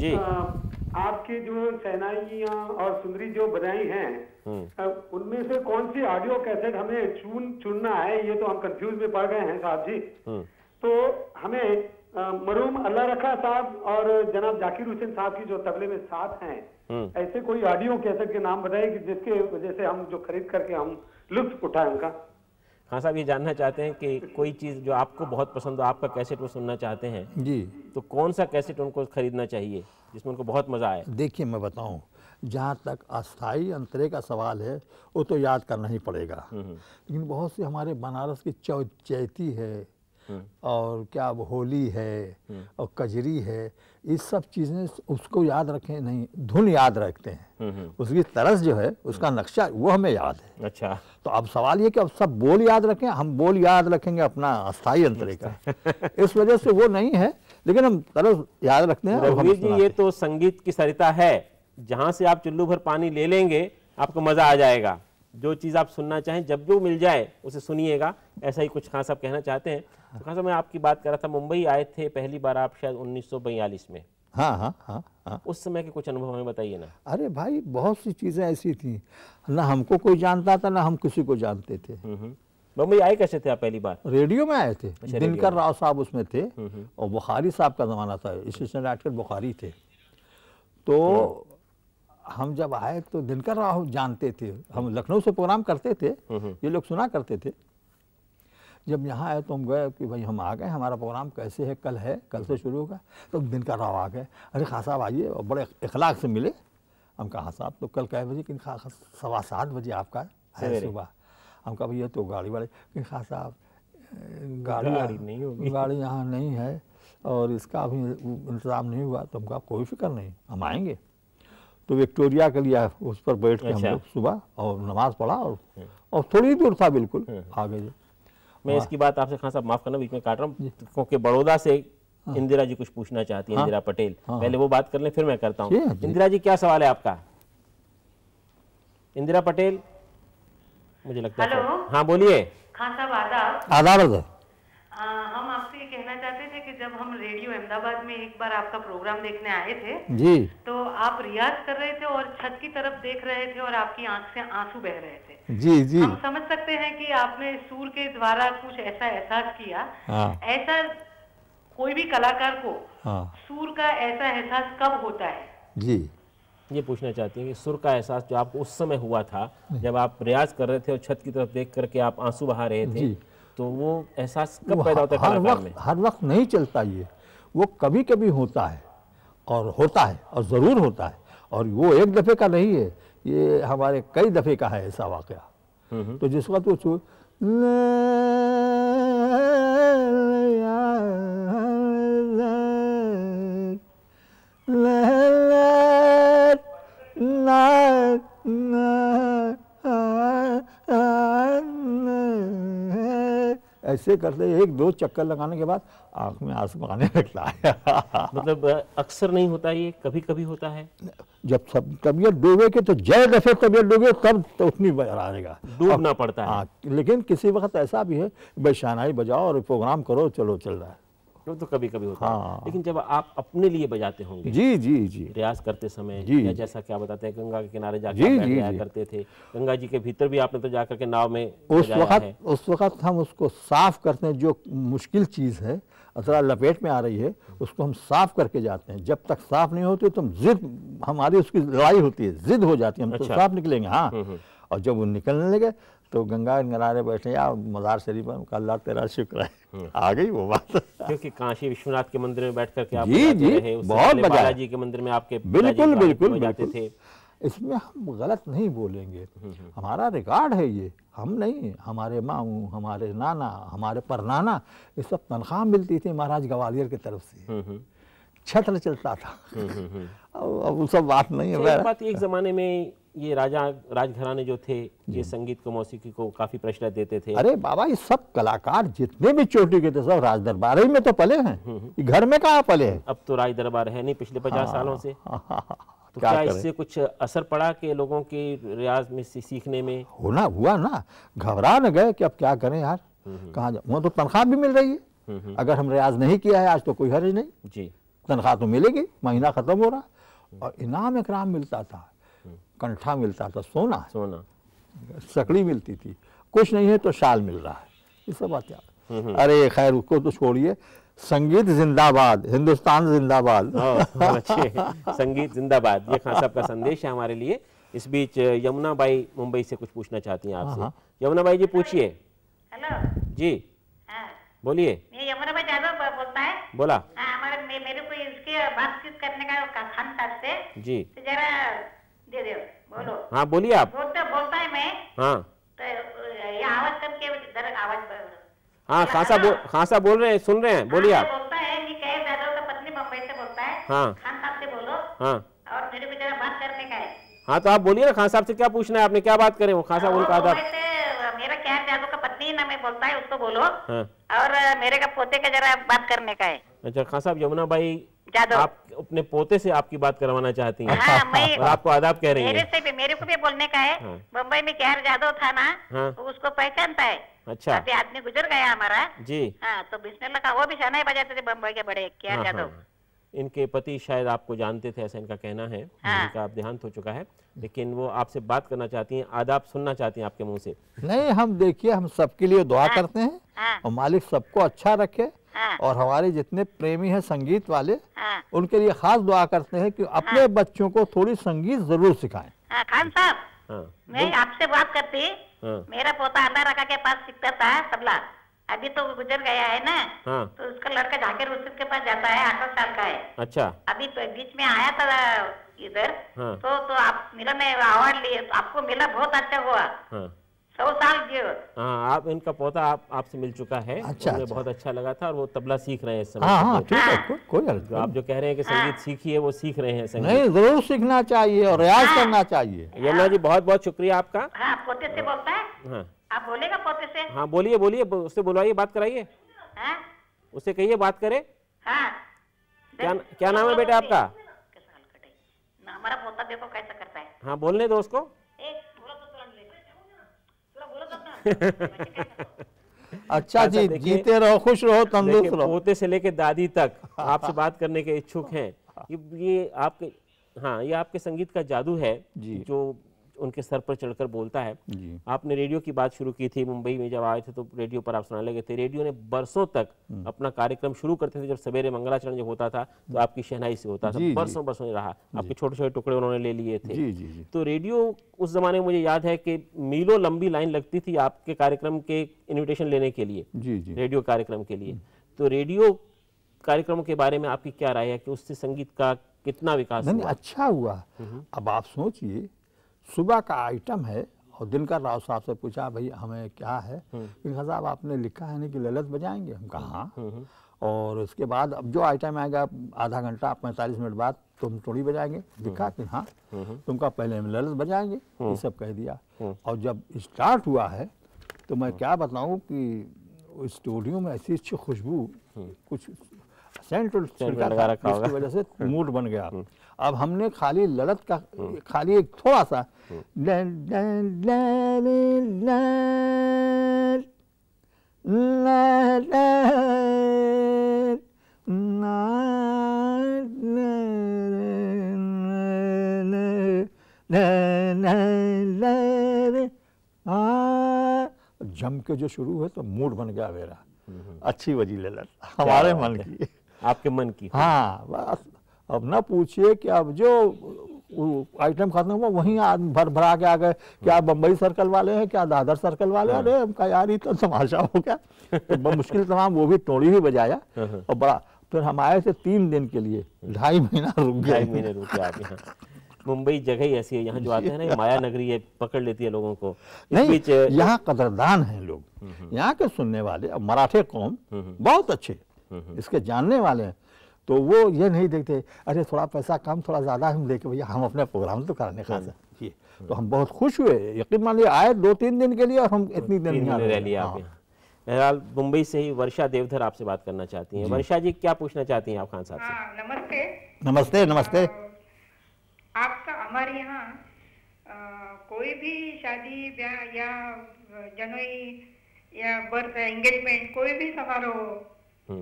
जी आपकी जो सेनाइया और सुंदरी जो बधाई हैं हम्म। उनमें से कौन सी ऑडियो कैसेट हमें चुन चुनना है ये तो हम कंफ्यूज में पड़ गए हैं साहब जी हम्म। तो हमें मरूम अल्लाह रखा साहब और जनाब जाकिर हुसैन साहब की जो तबले में साथ हैं हम्म। ऐसे कोई ऑडियो कैसेट के नाम बताइए कि जिसके वजह से हम जो खरीद करके हम लुत्फ उनका हाँ साहब ये जानना चाहते हैं कि कोई चीज़ जो आपको बहुत पसंद हो आपका कैसेट वो सुनना चाहते हैं जी तो कौन सा कैसेट उनको खरीदना चाहिए जिसमें उनको बहुत मज़ा आए देखिए मैं बताऊं जहाँ तक अस्थाई अंतरे का सवाल है वो तो याद करना ही पड़ेगा हम्म, हम्म। लेकिन बहुत से हमारे बनारस की चैती है हम्म। और क्या अब होली है हम्म। और कजरी है इस सब चीज़ें उसको याद रखें नहीं धुन याद रखते हैं हम्म, उसकी तरस जो है उसका नक्शा वो हमें याद है अच्छा तो अब सवाल ये कि अब सब बोल याद रखें हम बोल याद रखेंगे अपना अस्थाई अंतरे का अच्छा। इस वजह से वो नहीं है लेकिन हम तरस याद रखते हैं जी ये तो संगीत की सरिता है जहाँ से आप चुल्लू भर पानी ले लेंगे आपको मज़ा आ जाएगा जो चीज़ आप सुनना चाहें जब जो मिल जाए उसे सुनिएगा ऐसा ही कुछ खास आप कहना चाहते हैं तो खासा मैं आपकी बात कर रहा था मुंबई आए थे पहली बार आप शायद उन्नीस में हाँ हाँ हाँ हाँ उस समय के कुछ अनुभव हमें बताइए ना अरे भाई बहुत सी चीज़ें ऐसी थी ना हमको कोई जानता था ना हम किसी को जानते थे हम्म, हम्म। मुंबई आए कैसे थे आप पहली बार रेडियो में आए थे अच्छा, दिनकर राव साहब उसमें थे हम्म, और बुखारी साहब का ज़माना था स्टेशन डाटकर बुखारी थे तो, तो हम जब आए तो दिनकर राव जानते थे हम लखनऊ से प्रोग्राम करते थे ये लोग सुना करते थे जब यहाँ आए तो हम गए कि भाई हम आ गए हमारा प्रोग्राम कैसे है कल है कल से शुरू होगा तो दिन का राव आ गए अरे खास साहब आइए और बड़े इखलाक से मिले हम कहा साहब तो कल कै बजे कि सवा सात बजे आपका है सुबह हम कहा भैया तो गाड़ी वाले कि खास साहब गाड़ी गाड़ी नहीं होगी गाड़ी यहाँ नहीं है और इसका अभी इंतज़ाम नहीं हुआ तो हम कहा कोई फिक्र नहीं हम आएंगे तो विक्टोरिया के लिए उस पर बैठ के अच्छा। हम लोग सुबह और नमाज़ पढ़ा और हम्म। और थोड़ी दूर था बिल्कुल हम्म। आ गए मैं इसकी बात आपसे खान साहब माफ करना बीच में काट रहा हूँ क्योंकि बड़ौदा से हाँ। इंदिरा जी कुछ पूछना चाहती है हाँ। इंदिरा पटेल हाँ। पहले वो बात कर ले फिर मैं करता हूँ इंदिरा जी क्या सवाल है आपका इंदिरा पटेल मुझे लगता है हाँ बोलिए खान साहब आदाब आदाब हम आपसे ये कहना चाहते थे कि जब हम रेडियो अहमदाबाद में एक बार आपका प्रोग्राम देखने आए थे जी तो आप रियाज कर रहे थे और छत की तरफ देख रहे थे और आपकी आंख से आंसू बह रहे जी जी हम समझ सकते हैं कि आपने सूर के द्वारा कुछ ऐसा एहसास किया हाँ। ऐसा कोई भी कलाकार को हाँ। सूर का ऐसा एहसास कब होता है जी ये पूछना चाहती हूँ कि सुर का एहसास जो आपको उस समय हुआ था जब आप प्रयास कर रहे थे और छत की तरफ देख करके आप आंसू बहा रहे थे तो वो एहसास कब पैदा होता है हर वक्त हर वक्त नहीं चलता ये वो कभी कभी होता है और होता है और ज़रूर होता है और वो एक दफ़े का नहीं है ये हमारे कई दफ़े का है ऐसा वाक़ तो जिस वक्त वो ना ऐसे करते एक दो चक्कर लगाने के बाद आंख में आंसू आने लगता है मतलब अक्सर नहीं होता ये कभी कभी होता है जब सब तबियत डूबे के तो जय दफे तबियत डूबे तब तो उतनी बजा आएगा डूबना पड़ता है आ, हाँ, लेकिन किसी वक्त ऐसा भी है भाई शहनाई बजाओ और प्रोग्राम करो चलो चल रहा है वो तो, तो कभी कभी होता हाँ। है लेकिन जब आप अपने लिए बजाते होंगे जी जी जी रियाज करते समय जी या जैसा क्या बताते हैं गंगा के किनारे जाकर जी, जी, जी। करते थे गंगा जी के भीतर भी आपने तो जाकर के नाव में उस वक्त उस वक्त हम उसको साफ करते हैं जो मुश्किल चीज़ है असरा लपेट में आ रही है उसको हम साफ करके जाते हैं जब तक साफ नहीं होती तो जिद हमारी उसकी लड़ाई होती है जिद हो जाती है हम तो अच्छा। साफ निकलेंगे हाँ हम्म, हम्म। और जब वो निकलने लगे तो गंगा किनारे बैठे या मज़ार शरीफ में अल्लाह तेरा शुक्र है हम्म। आ गई वो बात क्योंकि काशी विश्वनाथ के मंदिर में बैठकर के आप जी जी बहुत मजा जी के मंदिर में आपके बिल्कुल बिल्कुल बैठे थे इसमें हम गलत नहीं बोलेंगे हम्म, हम्म। हमारा रिकॉर्ड है ये हम नहीं हमारे मामू हमारे नाना हमारे परनाना ये सब तनख्वाह मिलती थी महाराज ग्वालियर की तरफ से छत्र चलता था अब अब सब बात नहीं है बात एक ज़माने में ये राजा राजघराने जो थे ये संगीत को मौसीकी को काफी प्रचलन देते थे अरे बाबा ये सब कलाकार जितने भी चोटी के थे सब राज दरबार ही में तो पले हैं हम्म, हम्म। घर में कहा पले हैं अब तो राज दरबार है नहीं पिछले पचास हाँ, सालों से हाँ, हाँ, तो क्या, क्या इससे कुछ असर पड़ा के लोगों के रियाज में सीखने में होना हुआ ना घबरा न गए कि अब क्या करें यार हम्म, कहा जाए वहाँ तो तनख्वाह भी मिल रही है अगर हम रियाज नहीं किया है आज तो कोई हर्ज नहीं जी तनख्वाह तो मिलेगी महीना खत्म हो रहा और इनाम इकराम मिलता था कंठा मिलता था सोना सोना सकड़ी मिलती थी कुछ नहीं है तो शाल मिल रहा है ये सब बात याद हम्म, हम्म। अरे खैर उसको तो छोड़िए संगीत जिंदाबाद हिंदुस्तान जिंदाबाद हाँ, संगीत जिंदाबाद ये खान साहब का संदेश है हमारे लिए इस बीच यमुना बाई मुंबई से कुछ पूछना चाहती हैं आपसे हाँ, हाँ। यमुना बाई जी पूछिए हेलो जी बोलिए यमुना बाई जादव बोलता है बोला आ, मेरे को इसके बातचीत करने का खान से जी तो जरा दे बोलो हाँ बोलिए आप बोलते बोलता है मैं हाँ तो ये आवाज कम के आवाज हाँ खासा बोल खासा बोल रहे हैं सुन रहे हैं बोलिए हाँ, आप बोलता है कि कहे दादा का तो पत्नी मुंबई से बोलता है हाँ खान साहब से बोलो हाँ और फिर भी जरा बात करने का है हाँ तो आप बोलिए ना खान साहब से क्या पूछना है आपने क्या बात करें वो खासा बोल उनका आधार मेरा क्या है दादू का पत्नी ना मैं बोलता है उसको बोलो हाँ। और मेरे का पोते का जरा बात करने का है अच्छा खान साहब यमुना भाई आप अपने पोते से आपकी बात करवाना चाहती हैं हाँ, मैं और आपको आदाब कह रही मेरे से भी मेरे को भी बोलने का है हाँ। मुंबई में कहर जादव था ना हाँ। तो उसको पहचानता है अच्छा अभी आदमी गुजर गया हमारा जी हाँ तो बिस्मिल लगा वो भी शनाई बजाते थे बम्बई के बड़े गहर हाँ, जादव हाँ, हाँ। इनके पति शायद आपको जानते थे ऐसा इनका कहना है इनका हाँ। आप देहांत हो चुका है लेकिन वो आपसे बात करना चाहती हैं आदाब सुनना चाहती हैं आपके मुंह से नहीं हम देखिए हम सबके लिए दुआ हाँ। करते हैं हाँ। और मालिक सबको अच्छा रखे हाँ। और हमारे जितने प्रेमी हैं संगीत वाले हाँ। उनके लिए खास दुआ करते हैं कि हाँ। अपने हाँ। बच्चों को थोड़ी संगीत जरूर सिखाएं खान साहब मैं आपसे बात करती हाँ। मेरा पोता अंडा रखा के पास सीखता था तबला अभी तो गुजर गया है ना हाँ। तो उसका लड़का जाकिर हुसैन के पास जाता है आठ साल का है अच्छा अभी तो बीच में आया था इधर हाँ। तो तो आप मिला मैं अवार्ड लिए तो आपको मिला बहुत अच्छा हुआ हाँ। सौ साल के हाँ आप इनका पौधा आप आपसे मिल चुका है अच्छा, अच्छा। बहुत अच्छा लगा था और वो तबला सीख रहे हैं इस समय हाँ, हाँ, ठीक है को, हाँ। कोई अर्थ आप जो कह रहे हैं कि संगीत हाँ। सीखिए वो सीख रहे हैं संगीत नहीं जरूर सीखना चाहिए और रियाज हाँ। करना चाहिए यमुना जी बहुत बहुत शुक्रिया आपका पोते से बोलता है आप बोलेगा पोते से हाँ बोलिए बोलिए उससे बुलवाइए बात कराइए उससे कहिए बात करे क्या क्या नाम है बेटा तो आपका हमारा पोता देखो कैसा करता है हाँ बोलने दो उसको अच्छा जी जीते रहो खुश रहो तंदुरुस्त रहो पोते से लेके दादी तक आपसे बात करने के इच्छुक हैं ये आपके हाँ ये आपके संगीत का जादू है जो उनके सर पर चढ़कर बोलता है आपने रेडियो की बात शुरू की थी मुंबई में जब आए थे तो रेडियो पर आप सुनाने लगे थे रेडियो ने बरसों तक हम्म। अपना कार्यक्रम शुरू करते थे जब सवेरे मंगलाचरण जब होता था तो आपकी शहनाई से होता था बरसों बरसों रहा आपके छोटे छोटे टुकड़े उन्होंने ले लिए थे तो रेडियो उस जमाने में मुझे याद है कि मीलों लंबी लाइन लगती थी आपके कार्यक्रम के इन्विटेशन लेने के लिए रेडियो कार्यक्रम के लिए हम्म। तो रेडियो कार्यक्रमों के बारे में आपकी क्या राय है कि उससे संगीत का कितना विकास नहीं, हुआ? अच्छा हुआ हम्म। अब आप सोचिए सुबह का आइटम है और दिनकर राव साहब से पूछा भाई हमें क्या है खान हम्म। साहब आपने लिखा है ना कि ललित बजाएंगे हम कहा हाँ। हम्म, हम्म। और उसके बाद अब जो आइटम आएगा आधा घंटा पैंतालीस मिनट बाद तुम टोड़ी बजाएंगे लिखा कि हाँ तुमका पहले हम ललित बजाएंगे ये सब कह दिया और जब स्टार्ट हुआ है तो मैं क्या बताऊँ कि स्टूडियो में ऐसी अच्छी खुशबू कुछ सेंट्रल वजह से मूड बन गया अब हमने खाली लड़त का खाली एक थोड़ा सा जम के जो शुरू है तो मूड बन गया मेरा अच्छी वजी लड़ हमारे मन की आपके मन की हाँ बस अब ना पूछिए कि अब जो आइटम खत्म हुआ वहीं भर भरा के आ गए क्या हाँ। बम्बई सर्कल वाले हैं क्या दादर सर्कल वाले हाँ। अरे हमका यार ही तो तमाशा हो गया तो मुश्किल तमाम वो भी टोड़ी भी बजाया हाँ, और बड़ा फिर हम आए थे तीन दिन के लिए ढाई महीना रुक गया ढाई महीने मुंबई जगह ही ऐसी है यहाँ जो आते हैं ना माया नगरी है पकड़ लेती है लोगों को नहीं यहाँ कदरदान है लोग हम्म, हम्म। यहाँ के सुनने वाले अब मराठे कौम हम्म, बहुत अच्छे इसके जानने वाले हैं तो वो ये नहीं देखते अरे थोड़ा पैसा कम थोड़ा ज़्यादा हम लेके भैया हम अपने प्रोग्राम तो कराने खास है हम्म। हम्म। तो हम बहुत खुश हुए यकीन मानिए आए दो तीन दिन के लिए और हम हम्म, इतनी दिन रह लिया हाँ। बहरहाल मुंबई से ही वर्षा देवधर आपसे बात करना चाहती हैं वर्षा जी क्या पूछना चाहती हैं आप खान साहब से हाँ, नमस्ते नमस्ते नमस्ते आपका हमारे यहाँ कोई भी शादी ब्याह या जनवरी या बर्थ एंगेजमेंट कोई भी समारोह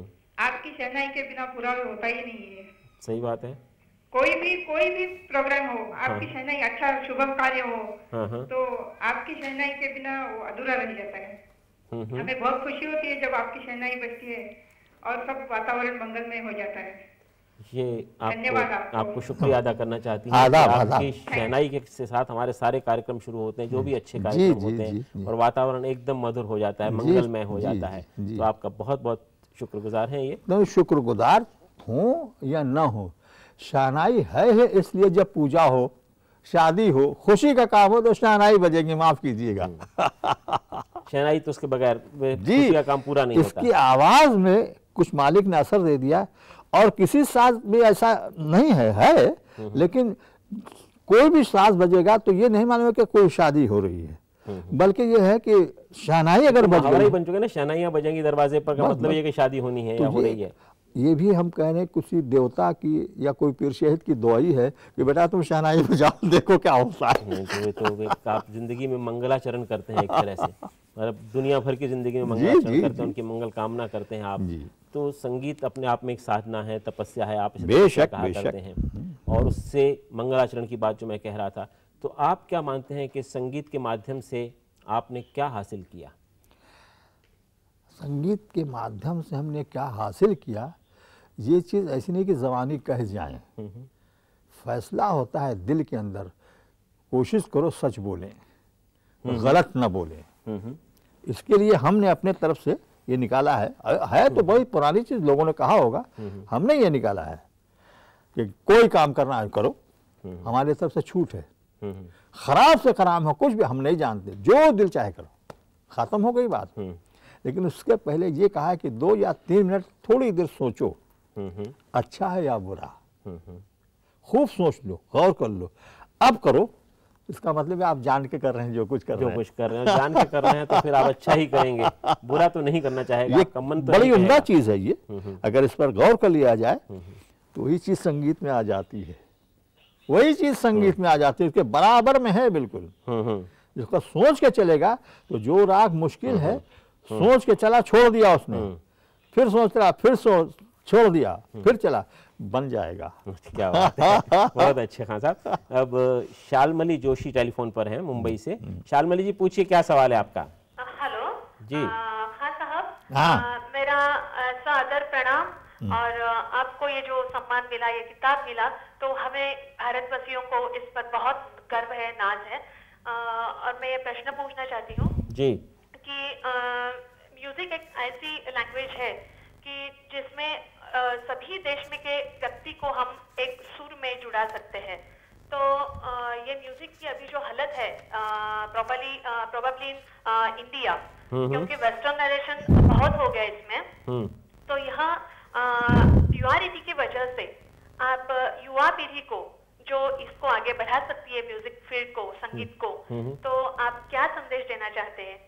आपकी शहनाई के बिना पूरा होता ही नहीं है सही बात है कोई भी कोई भी प्रोग्राम हो हाँ। आपकी हाँ। शहनाई अच्छा शुभम कार्य हो हाँ, हाँ, तो आपकी शहनाई के बिना वो अधूरा रह जाता है हम्म, हम्म। हमें बहुत खुशी होती है जब आपकी शहनाई बचती है और सब वातावरण मंगल हो जाता है ये आपको, आपको, आपको शुक्रिया अदा करना चाहती हूँ आपकी शहनाई के साथ हमारे सारे कार्यक्रम शुरू होते हैं जो भी अच्छे कार्यक्रम होते हैं और वातावरण एकदम मधुर हो जाता है मंगलमय हो जाता है तो आपका बहुत बहुत शुक्रगुजार हैं ये नहीं शुक्रगुजार हूँ या ना हो शहनाई है है इसलिए जब पूजा हो शादी हो खुशी का काम हो तो शहनाई बजेंगे माफ कीजिएगा हम्म। शहनाई तो उसके बगैर जी का काम पूरा नहीं इसकी होता। आवाज में कुछ मालिक ने असर दे दिया और किसी साज में ऐसा नहीं है है हम्म। लेकिन कोई भी साज बजेगा तो ये नहीं मालूम कि कोई शादी हो रही है हम्म। बल्कि ये है कि शहनाई अगर तो बज बन चुके ना शहनाइयाँ बजेंगी दरवाजे पर का मतलब ये कि शादी होनी है या तो हो रही है ये भी हम कह रहे हैं किसी देवता की या कोई पीर शहीद की दुआई है कि बेटा तुम शहनाई बजाओ देखो क्या होता है तो, तो आप जिंदगी में मंगलाचरण करते हैं एक तरह से मतलब दुनिया भर की जिंदगी में मंगलाचरण करते हैं उनकी मंगल कामना करते हैं आप तो संगीत अपने आप में एक साधना है तपस्या है आप बेशक, बेशक, करते हैं और उससे मंगलाचरण की बात जो मैं कह रहा था तो आप क्या मानते हैं कि संगीत के माध्यम से आपने क्या हासिल किया संगीत के माध्यम से हमने क्या हासिल किया ये चीज़ ऐसी नहीं कि जबानी कह जाए हम्म, हम्म। फैसला होता है दिल के अंदर कोशिश करो सच बोलें हम्म, गलत ना बोलें इसके लिए हमने अपने तरफ से ये निकाला है है तो बहुत पुरानी चीज़ लोगों ने कहा होगा हमने ये निकाला है कि कोई काम करना करो हमारे तरफ से छूट है खराब से खराब हो कुछ भी हम नहीं जानते जो दिल चाहे करो ख़त्म हो गई बात हम्म। लेकिन उसके पहले ये कहा कि दो या तीन मिनट थोड़ी देर सोचो हम्म, हम्म। अच्छा है या बुरा खूब सोच लो गौर कर लो अब करो इसका मतलब आप जान के कर रहे हैं जो कुछ कर जो रहे हैं कुछ कर रहे हैं जान के कर रहे हैं तो फिर आप अच्छा ही करेंगे बुरा तो नहीं करना चाहेगा ये कमन तो बड़ी उमदा चीज है ये अगर इस पर गौर कर लिया जाए तो ये चीज संगीत में आ जाती है वही चीज संगीत में आ जाती है उसके बराबर में है बिल्कुल हम्म, हम्म। जिसका सोच के चलेगा तो जो राग मुश्किल हम्म, है सोच के चला छोड़ दिया उसने फिर सोच रहा फिर सोच छोड़ दिया फिर चला बन जाएगा क्या बात है बहुत अच्छे खान साहब अब शालमली जोशी टेलीफोन पर हैं मुंबई से शालमली जी पूछिए क्या सवाल है आपका हेलो जी खान हाँ साहब हाँ मेरा सादर प्रणाम हम्म। और आपको ये जो सम्मान मिला ये किताब मिला तो हमें भारतवासियों को इस पर बहुत गर्व है नाज है और मैं ये प्रश्न पूछना चाहती हूँ जी कि म्यूजिक एक ऐसी लैंग्वेज है कि जिसमें सभी देश में के व्यक्ति को हम एक सुर में जुड़ा सकते हैं तो ये म्यूजिक की अभी जो हालत है प्रॉपरली प्रोबेबली इन इंडिया क्योंकि वेस्टर्न नरेशन बहुत हो गया इसमें हम्म। तो यहाँ प्योरिटी की वजह से आप युवा पीढ़ी को जो इसको आगे बढ़ा सकती है म्यूजिक फील्ड को संगीत हम्म, को हम्म, हम्म। तो आप क्या संदेश देना चाहते हैं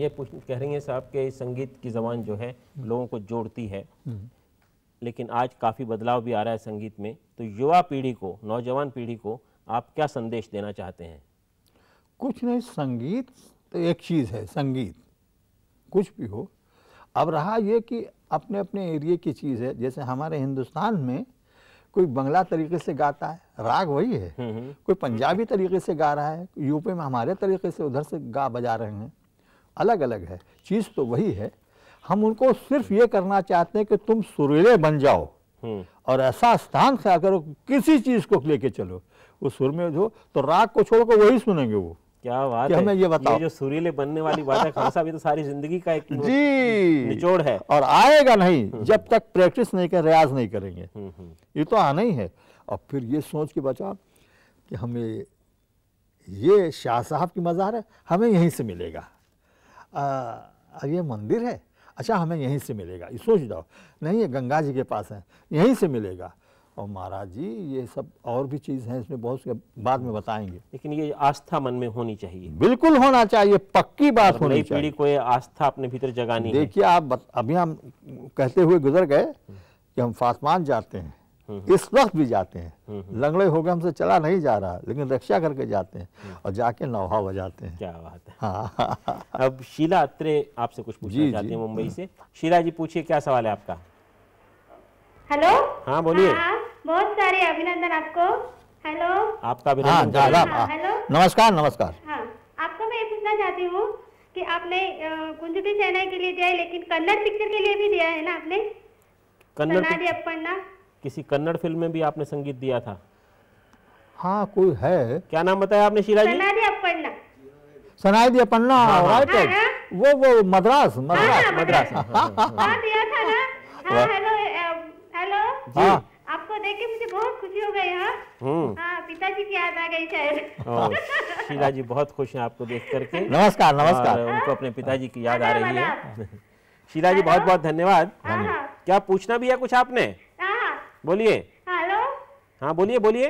ये कह रही हैं साहब के संगीत की जबान जो है लोगों को जोड़ती है लेकिन आज काफ़ी बदलाव भी आ रहा है संगीत में तो युवा पीढ़ी को नौजवान पीढ़ी को आप क्या संदेश देना चाहते हैं कुछ नहीं संगीत तो एक चीज़ है संगीत कुछ भी हो अब रहा यह कि अपने अपने एरिए की चीज़ है जैसे हमारे हिंदुस्तान में कोई बंगला तरीके से गाता है राग वही है हम्म, हम्म। कोई पंजाबी तरीके से गा रहा है यूपी में हमारे तरीके से उधर से गा बजा रहे हैं अलग अलग है चीज़ तो वही है हम उनको सिर्फ ये करना चाहते हैं कि तुम सुरीले बन जाओ हम्म। और ऐसा स्थान से करो किसी चीज़ को लेके चलो उस सुर में जो तो राग को छोड़कर वही सुनेंगे वो क्या बात है हमें ये बताओ ये जो सुरीले बनने वाली बात है खासा भी तो सारी जिंदगी का एक जी निचोड़ है और आएगा नहीं हम्म, हम्म। जब तक प्रैक्टिस नहीं कर रियाज नहीं करेंगे हम्म, ये तो आना ही है और फिर ये सोच के बचा कि हमें ये शाह साहब की मज़ार है हमें यहीं से मिलेगा अब ये मंदिर है अच्छा हमें यहीं से मिलेगा ये सोच जाओ नहीं ये गंगा जी के पास है यहीं से मिलेगा और महाराज जी ये सब और भी चीज़ हैं इसमें बहुत से बाद में बताएंगे लेकिन ये आस्था मन में होनी चाहिए बिल्कुल होना चाहिए पक्की बात मतलब होनी चाहिए पीढ़ी को ये आस्था अपने भीतर जगानी देखिए आप बत, अभी हम कहते हुए गुजर गए कि हम फातमान जाते हैं हम्म, हम्म। इस वक्त भी जाते हैं हम्म, लंगड़े हो गए हमसे चला नहीं जा रहा लेकिन रक्षा करके जाते हैं और जाके नौहा बजाते हैं क्या बात है हाँ। अब शीला अत्रे आपसे कुछ पूछना चाहते हैं मुंबई से शीला जी पूछिए क्या सवाल है आपका हेलो हाँ बोलिए हाँ, हाँ, बहुत सारे अभिनंदन आपको हेलो आपका हाँ, अभिनंदन हाँ, हेलो नमस्कार नमस्कार हाँ आपको मैं ये पूछना चाहती हूँ कि आपने कुंजबी सेना के लिए दिया है लेकिन कन्नड़ पिक्चर के लिए भी दिया है ना आपने कन्नड़ अपन्ना किसी कन्नड़ फिल्म में भी आपने संगीत दिया था हाँ कोई है क्या नाम बताया आपने शीला जी अपन्ना सनाई अपन्ना वो वो मद्रास मद्रास हाँ, मद्रास दिया था ना हाँ आपको देख के मुझे बहुत खुशी हो गई हाँ, हम्म। हाँ पिताजी की याद आ गई शायद शीला जी बहुत खुश हैं आपको देख करके नमस्कार नमस्कार उनको अपने पिताजी की याद आ रही है शीला जी बहुत बहुत धन्यवाद हाँ, हाँ। क्या पूछना भी है कुछ आपने बोलिए हेलो हाँ बोलिए बोलिए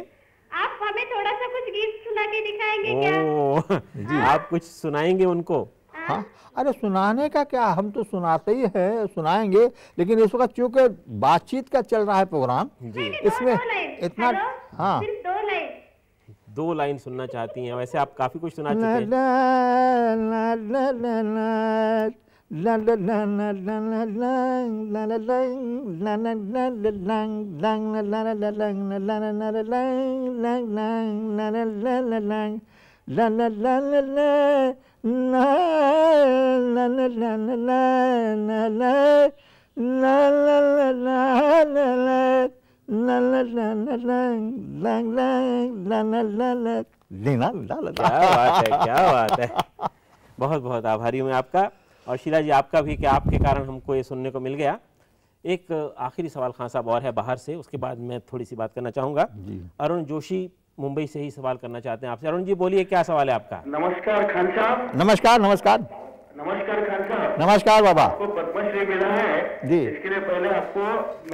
आप हमें थोड़ा सा कुछ गीत सुना के दिखाएंगे क्या? आप कुछ सुनाएंगे उनको हाँ अरे सुनाने का क्या हम तो सुनाते ही हैं सुनाएंगे लेकिन इस वक्त चूंकि बातचीत का चल रहा है प्रोग्राम इसमें इतना हाँ दो लाइन सुनना चाहती हैं वैसे आप काफी कुछ सुना चुके हैं लेना ला ला क्या बात है क्या बात है बहुत बहुत आभारी हूँ आपका और शीला जी आपका भी कि आपके कारण हमको ये सुनने को मिल गया एक आखिरी सवाल खान साहब और है बाहर से उसके बाद मैं थोड़ी सी बात करना चाहूँगा अरुण जोशी मुंबई से ही सवाल करना चाहते हैं आपसे अरुण जी बोलिए क्या सवाल है आपका नमस्कार खान साहब नमस्कार नमस्कार नमस्कार खान साहब नमस्कार बाबा आपको पद्मश्री मिला है जी इसके लिए पहले आपको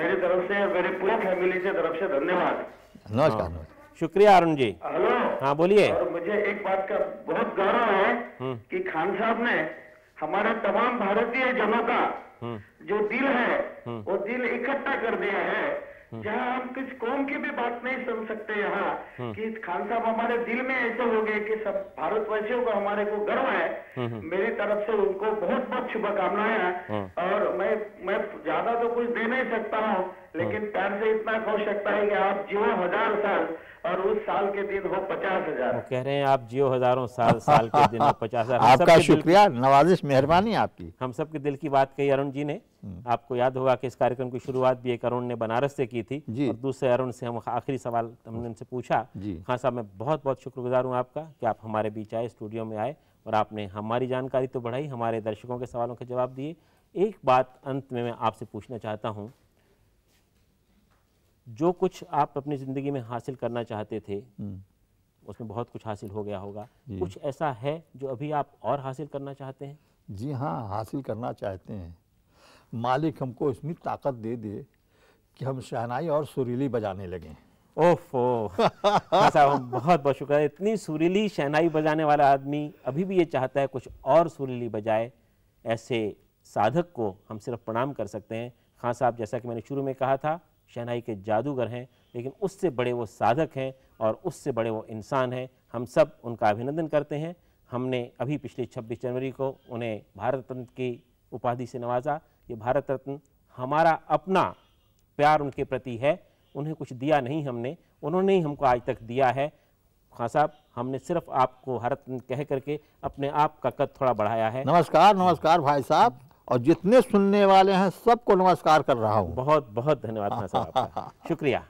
मेरे तरफ से मेरे पूरे फैमिली से तरफ से धन्यवाद नमस्कार हाँ। शुक्रिया अरुण जी हेलो हाँ बोलिए मुझे एक बात का बहुत गौरव है हम्म। कि खान साहब ने हमारे तमाम भारतीय जनों का हम्म। जो दिल है हम्म। वो दिल इकट्ठा कर दिया है जहाँ हम्म। हम किस कौन की भी बात नहीं सुन सकते यहाँ हम्म। कि खान साहब हमारे दिल में ऐसे हो गए कि सब भारतवासियों को हमारे को गर्व है हम्म, मेरी तरफ से उनको बहुत बहुत शुभकामनाएं हैं और मैं मैं ज्यादा तो कुछ दे नहीं सकता हूँ लेकिन प्यार से इतना कह सकता है कि आप जियो हजार साल और उस साल के दिन हो पचास हजार कह रहे हैं आप जियो हजारों साल साल के दिन हो पचास हजार आपका शुक्रिया नवाजिश मेहरबानी आपकी हम सबके दिल की बात कही अरुण जी ने हम्म। आपको याद होगा कि इस कार्यक्रम की शुरुआत भी एक अरुण ने बनारस से की थी और दूसरे अरुण से हम आखिरी सवाल हमने उनसे पूछा खान हाँ साहब मैं बहुत बहुत शुक्रगुजार हूँ आपका कि आप हमारे बीच आए स्टूडियो में आए और आपने हमारी जानकारी तो बढ़ाई हमारे दर्शकों के सवालों के जवाब दिए एक बात अंत में मैं आपसे पूछना चाहता हूँ जो कुछ आप अपनी ज़िंदगी में हासिल करना चाहते थे हम्म। उसमें बहुत कुछ हासिल हो गया होगा कुछ ऐसा है जो अभी आप और हासिल करना चाहते हैं जी हाँ हासिल करना चाहते हैं मालिक हमको इसमें ताकत दे दे कि हम शहनाई और सुरीली बजाने लगें ओफो साहब अच्छा, बहुत बहुत शुक्रिया इतनी सुरीली शहनाई बजाने वाला आदमी अभी भी ये चाहता है कुछ और सुरीली बजाए ऐसे साधक को हम सिर्फ प्रणाम कर सकते हैं खान साहब जैसा कि मैंने शुरू में कहा था शहनाई के जादूगर हैं लेकिन उससे बड़े वो साधक हैं और उससे बड़े वो इंसान हैं हम सब उनका अभिनंदन करते हैं हमने अभी पिछले 26 जनवरी को उन्हें भारत रत्न की उपाधि से नवाजा ये भारत रत्न हमारा अपना प्यार उनके प्रति है उन्हें कुछ दिया नहीं हमने उन्होंने ही हमको आज तक दिया है खान साहब हमने सिर्फ आपको भारत कह करके अपने आप का कद थोड़ा बढ़ाया है नमस्कार नमस्कार भाई साहब और जितने सुनने वाले हैं सबको नमस्कार कर रहा हूँ बहुत बहुत धन्यवाद खान साहब शुक्रिया